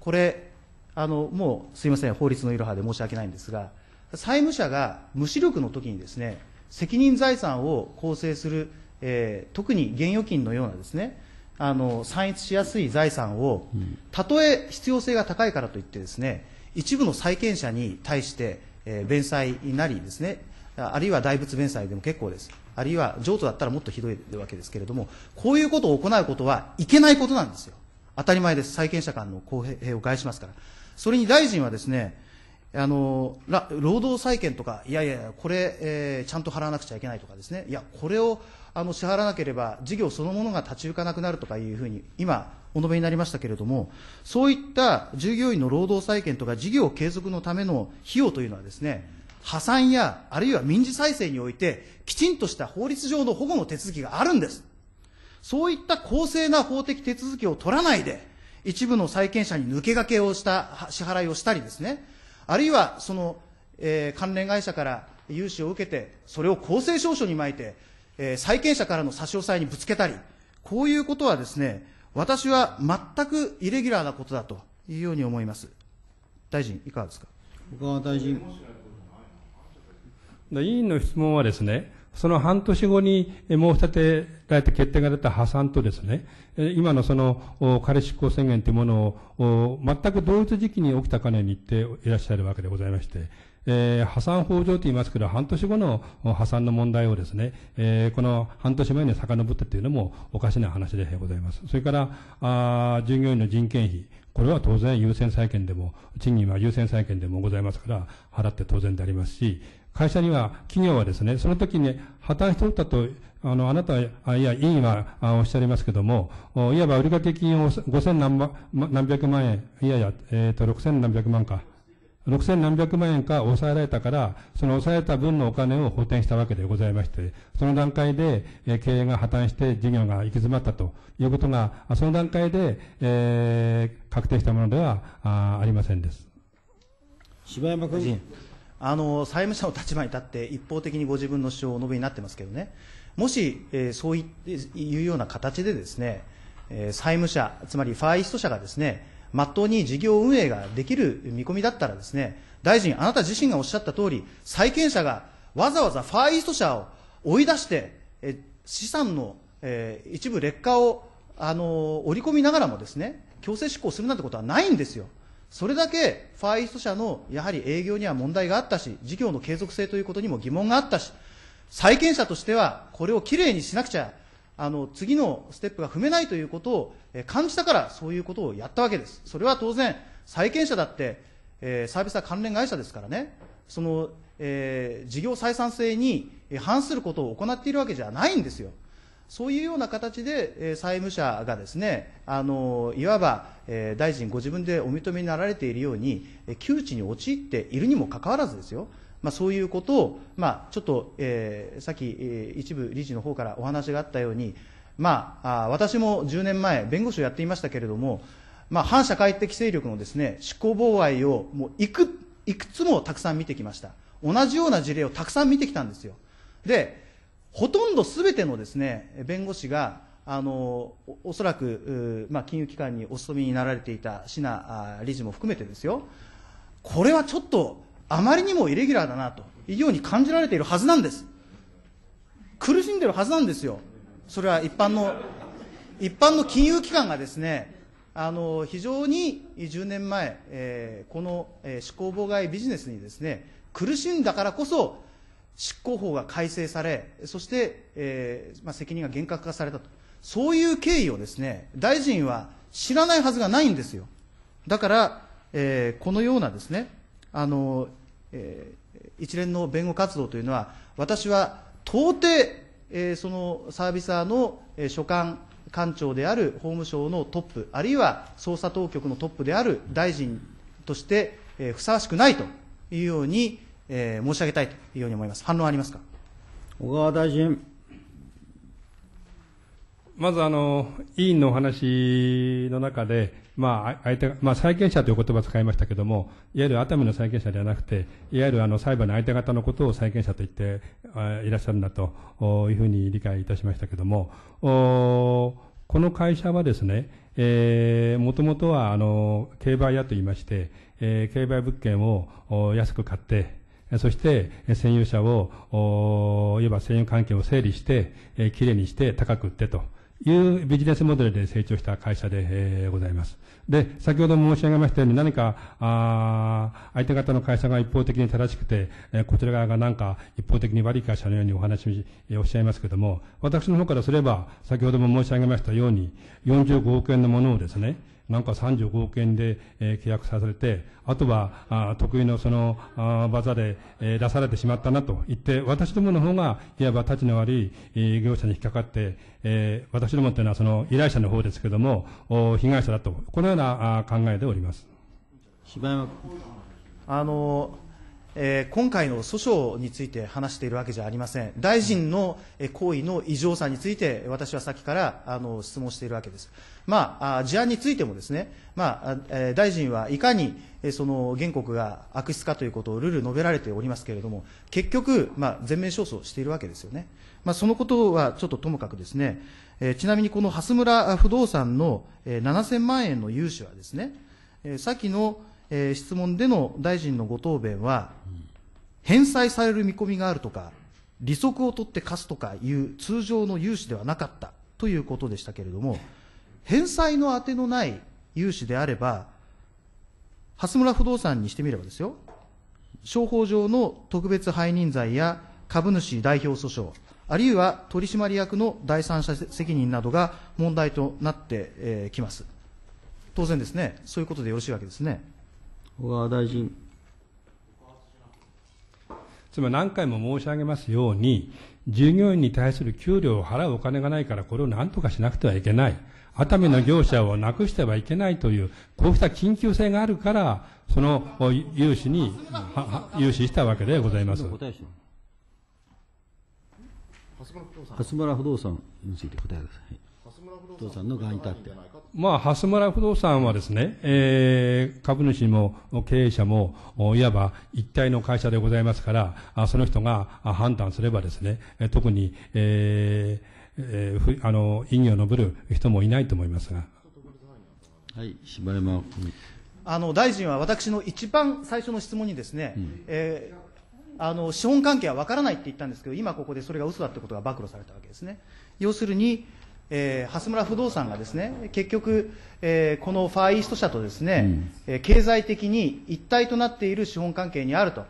これ、あの、もうすいません、法律のいろはで申し訳ないんですが、債務者が無視力の時にですね、責任財産を構成する、えー、特に現預金のようなですね、あの、散逸しやすい財産を、たとえ必要性が高いからといってですね、一部の債権者に対して、えー、弁済なりですね、あるいは大仏弁済でも結構です。あるいは譲渡だったらもっとひどいわけですけれども、こういうことを行うことはいけないことなんですよ。当たり前です。債権者間の公平を害しますから。それに大臣はですね、あの労働債権とか、いやいや、これ、えー、ちゃんと払わなくちゃいけないとかですね、いや、これをあの支払わなければ、事業そのものが立ち行かなくなるとかいうふうに、今、お述べになりましたけれども、そういった従業員の労働再建とか、事業継続のための費用というのはですね、破産や、あるいは民事再生において、きちんとした法律上の保護の手続きがあるんです。そういった公正な法的手続きを取らないで、一部の債権者に抜け駆けをした支払いをしたりですね、あるいはその、えー、関連会社から融資を受けて、それを公正証書に巻いて、えー、債権者からの差し押さえにぶつけたり、こういうことはですね、私は全くイレギュラーなことだというように思います。大臣、いかがですか。小川大臣。委員の質問はですね、その半年後に申し立てられて決定が出た破産とですね、今のその彼執行宣言というものを全く同一時期に起きたかのように言っていらっしゃるわけでございまして、えー、破産法上と言いますけど、半年後の破産の問題をですね、えー、この半年前に遡ったというのもおかしな話でございます。それから、あ従業員の人件費、これは当然優先債権でも、賃金は優先債権でもございますから、払って当然でありますし、会社には、企業はですね、その時にしておったと、あの、あなたあいや、委員はおっしゃりますけども、いわば売掛金を5000何何百万円、いやいや、えっ、ー、と、6000何百万か。6000何百万円か抑えられたから、その抑えた分のお金を補填したわけでございまして、その段階で、え経営が破綻して事業が行き詰まったということが、その段階で、えー、確定したものではあありませんです。柴山君。あの債務者の立場に立って一方的にご自分の主張をお述べになってますけどね、もし、えー、そういうような形でですね、えー、債務者、つまりファーイースト社がですね、まっとうに事業運営ができる見込みだったらですね、大臣、あなた自身がおっしゃった通り、債権者がわざわざファーイースト社を追い出して、え資産の、えー、一部劣化を、あのー、織り込みながらもですね、強制執行するなんてことはないんですよ。それだけファーイースト社のやはり営業には問題があったし、事業の継続性ということにも疑問があったし、債権者としてはこれをきれいにしなくちゃ、あの、次のステップが踏めないということを感じたからそういうことをやったわけです。それは当然、債権者だって、えー、サービスは関連会社ですからね、その、えー、事業採算性に反することを行っているわけじゃないんですよ。そういうような形で、え債務者がですね、あのいわば、え大臣ご自分でお認めになられているように、え窮地に陥っているにもかかわらずですよ、まあ、そういうことを、まあ、ちょっと、えー、さっき、えー、一部理事の方からお話があったように、まあ、あ私も10年前、弁護士をやっていましたけれども、まあ、反社会的勢力のです、ね、執行妨害をもういくいくつもたくさん見てきました、同じような事例をたくさん見てきたんですよ。でほとんどすべてのですね、弁護士が、あのおそらく、まあ、金融機関にお勤めになられていた品あ理事も含めてですよ、これはちょっとあまりにもイレギュラーだなというように感じられているはずなんです、苦しんでるはずなんですよ、それは一般の一般の金融機関がですね、あの非常に10年前、えー、この、えー、執行妨害ビジネスにですね苦しんだからこそ、執行法が改正され、そして、えーまあ、責任が厳格化されたと。そういう経緯をですね、大臣は知らないはずがないんですよ。だから、えー、このようなですね、あの、えー、一連の弁護活動というのは、私は到底、えー、そのサービサーの、え所管、官庁である法務省のトップ、あるいは捜査当局のトップである大臣として、えー、ふさわしくないというように、えー、申し上げたいというように思います。反論ありますか小川大臣。まずあの、委員のお話の中で、まあ、相手まあ、債権者という言葉を使いましたけれども、いわゆる熱海の債権者ではなくて、いわゆるあの裁判の相手方のことを債権者と言っていらっしゃるんだというふうに理解いたしましたけれども、おこの会社はですね、えー、もともとはあの競売屋といいまして、えー、競売物件を安く買って、そして、占有者を、いわば占有関係を整理して、きれいにして高く売ってと。いうビジネスモデルで成長した会社で、えー、ございます。で、先ほど申し上げましたように何か、あ相手方の会社が一方的に正しくて、えー、こちら側がなんか一方的に悪い会社のようにお話を、えー、おっしゃいますけども、私の方からすれば、先ほども申し上げましたように、45億円のものをですね、なんか35億円で、えー、契約させて、あとは、あ得意のその、あ技で、えー、出されてしまったなと言って、私どもの方が、いわば立ちの悪い、えー、業者に引っかかって、えー、私どもというのはその依頼者の方ですけれども、お被害者だと、このようなあ考えでおります。柴山あのえー、今回の訴訟について話しているわけじゃありません、大臣の行為の異常さについて、私は先からあの質問しているわけです。まあ、事案についてもですね、まあ、大臣はいかにその原告が悪質かということをルール述べられておりますけれども、結局、まあ、全面勝訴しているわけですよね。まあ、そのことはちょっとともかくですね、えちなみにこの蓮村不動産の、7000万円の融資はですね、え先の、質問での大臣のご答弁は、返済される見込みがあるとか、利息を取って貸すとかいう通常の融資ではなかったということでしたけれども、返済の当てのない融資であれば、蓮村不動産にしてみればですよ、商法上の特別背任罪や株主代表訴訟、あるいは取締役の第三者責任などが問題となってきます。当然ですね、そういうことでよろしいわけですね。小川大臣。つまり何回も申し上げますように、従業員に対する給料を払うお金がないから、これを何とかしなくてはいけない。熱海の業者をなくしてはいけないという、こうした緊急性があるから、その融資に、融資したわけでございます。蓮村不動産について答えください。不動産の側に立って。まあ、蓮村不動産はですね、えー、株主も経営者も、いわば一体の会社でございますから、その人が判断すればですね、特に、えー、えー、あの、意義を述べる人もいないと思いますが。はい、柴山あの大臣は私の一番最初の質問にですね、うん、えー、あの資本関係は分からないって言ったんですけど、今ここでそれが嘘だってことが暴露されたわけですね。要するに、えー、蓮村不動産がですね結局、えー、このファーイースト社とですね、うん、えー、経済的に一体となっている資本関係にあると。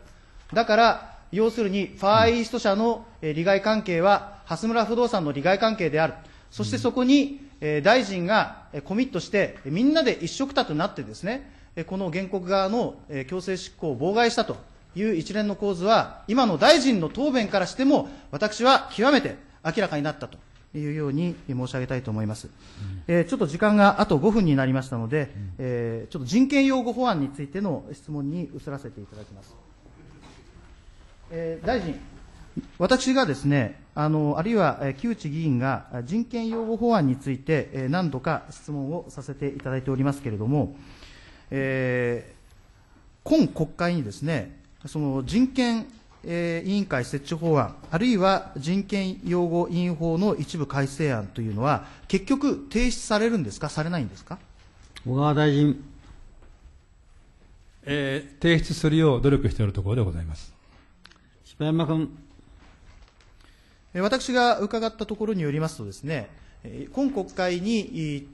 だから要するに、ファーイースト社の利害関係は、蓮村不動産の利害関係である。そしてそこに、大臣がコミットして、みんなで一緒くたとなってですね、この原告側の強制執行を妨害したという一連の構図は、今の大臣の答弁からしても、私は極めて明らかになったというように申し上げたいと思います。うん、えー、ちょっと時間があと5分になりましたので、うん、えー、ちょっと人権擁護法案についての質問に移らせていただきます。え大臣、私がですね、あのあるいは木内議員が人権擁護法案について何度か質問をさせていただいておりますけれども、えー、今国会にですね、その人権、え委員会設置法案、あるいは人権擁護委員法の一部改正案というのは、結局、提出されるんですか、されないんですか小川大臣、えー、提出するよう努力しているところでございます。山私が伺ったところによりますとですね、今国会に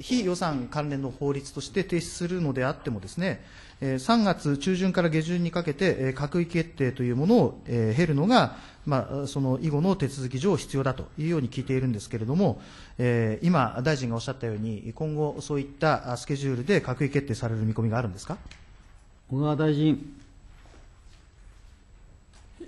非予算関連の法律として提出するのであってもですね、3月中旬から下旬にかけて閣議決定というものを経るのが、まあ、その以後の手続き上必要だというように聞いているんですけれども、今、大臣がおっしゃったように、今後そういったスケジュールで閣議決定される見込みがあるんですか小川大臣。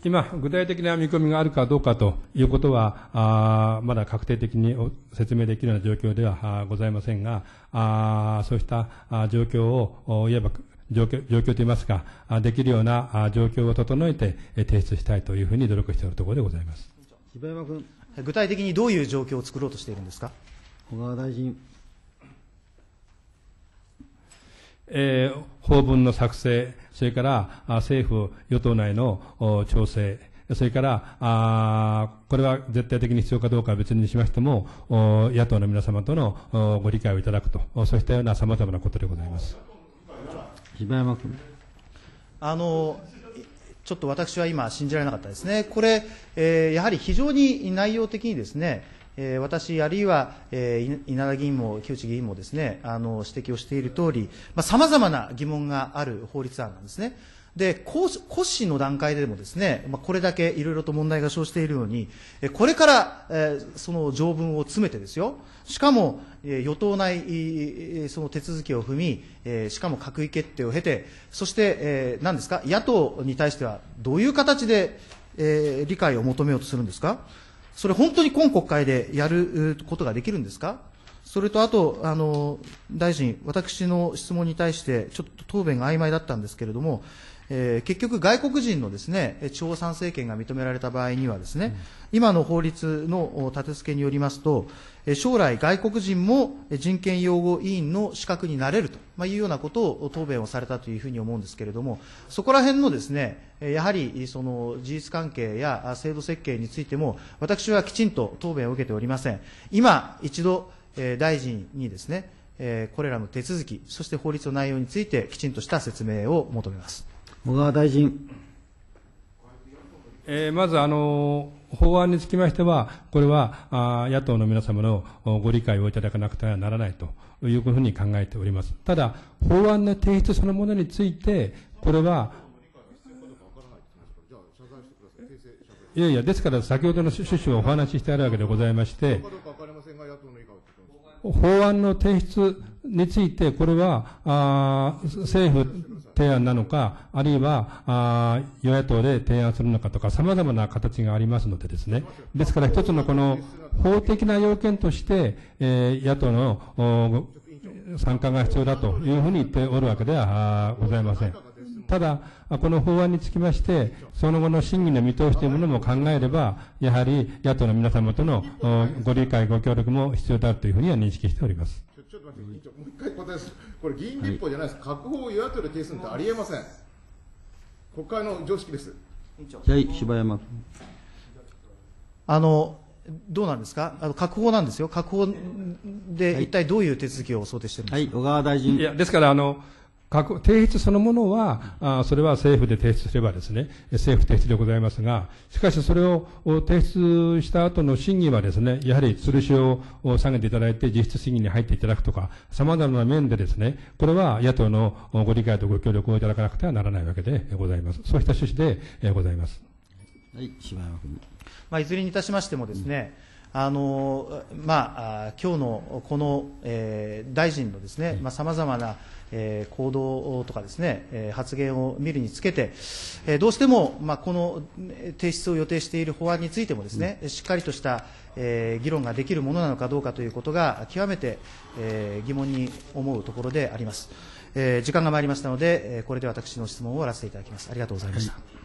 今、具体的な見込みがあるかどうかということは、あまだ確定的に説明できるような状況ではございませんが、あそうした状況を、いわば状況状況といいますか、できるような状況を整えて提出したいというふうに努力しているところでございます。柴山君具体的にどういう状況を作ろうとしているんですか小川大臣。えー、法文の作成、それから政府、与党内の調整、それから、あこれは絶対的に必要かどうかは別にしましても、野党の皆様とのご理解をいただくと、そうしたようなさまざまなことでございます。柴山君あのちょっと私は今、信じられなかったですね、これ、えー、やはり非常に内容的にですね、え私、あるいは、え稲田議員も木内議員もですねあの指摘をしている通り、さまざ、まな疑問がある法律案なんですね。で、骨子の段階でもですね、まあ、これだけいろいろと問題が生じているように、これから、えその条文を詰めてですよ、しかも、え与党内、えその手続きを踏み、えしかも閣議決定を経て、そして、え何ですか、野党に対してはどういう形で、え理解を求めようとするんですかそれ本当に今国会でやることができるんですかそれとあと、あの、大臣、私の質問に対して、ちょっと答弁が曖昧だったんですけれども、えー、結局、外国人のですね地方参政権が認められた場合にはですね、うん、今の法律の立て付けによりますと、将来、外国人も人権擁護委員の資格になれるというようなことを答弁をされたというふうに思うんですけれども、そこら辺のですね、やはりその事実関係や制度設計についても、私はきちんと答弁を受けておりません。今、一度、大臣にですね、これらの手続き、そして法律の内容についてきちんとした説明を求めます。小川大臣。えー、まずあの法案につきましては、これは野党の皆様のご理解をいただかなくてはならないというふうに考えております。ただ、法案の提出そのものについて、これは、いやいや、ですから先ほどの趣旨をお話ししてあるわけでございまして、法案の提出について、これは、あ政府提案なのか、あるいは、与野党で提案するのかとか、様々な形がありますのでですね。ですから一つのこの法的な要件として、え野党の参加が必要だというふうに言っておるわけではございません。ただ、この法案につきまして、その後の審議の見通しというものも考えれば、やはり野党の皆様とのご理解、ご協力も必要だというふうには認識しております。ちょっと待って、委員長、もう一回答えます。これ、議員立法じゃないです。閣法を与野党で提出なんてありえません。国会の常識です。委員長。はい、柴山君。あの、どうなんですか、あの閣法なんですよ、閣法で一体どういう手続きを想定してるんですか、はい、小川大臣いやですからあの、提出そのものは、あそれは政府で提出すればですね、政府提出でございますが、しかしそれを提出した後の審議はですね、やはり吊るしを下げていただいて、実質審議に入っていただくとか、様々な面でですね、これは野党のご理解とご協力をいただかなくてはならないわけでございます。そうした趣旨でございます。はい、島山君。まあ、いずれにいたしましてもですね、うんあのまあ、今日のこの、えー、大臣のですね、まあ、さまざまなえー、行動とかですね、えー、発言を見るにつけて、えー、どうしても、まあ、この提出を予定している法案についてもですね、しっかりとした、えー、議論ができるものなのかどうかということが極めて、えー、疑問に思うところであります。えー、時間が参りましたので、これで私の質問を終わらせていただきます。ありがとうございました。はい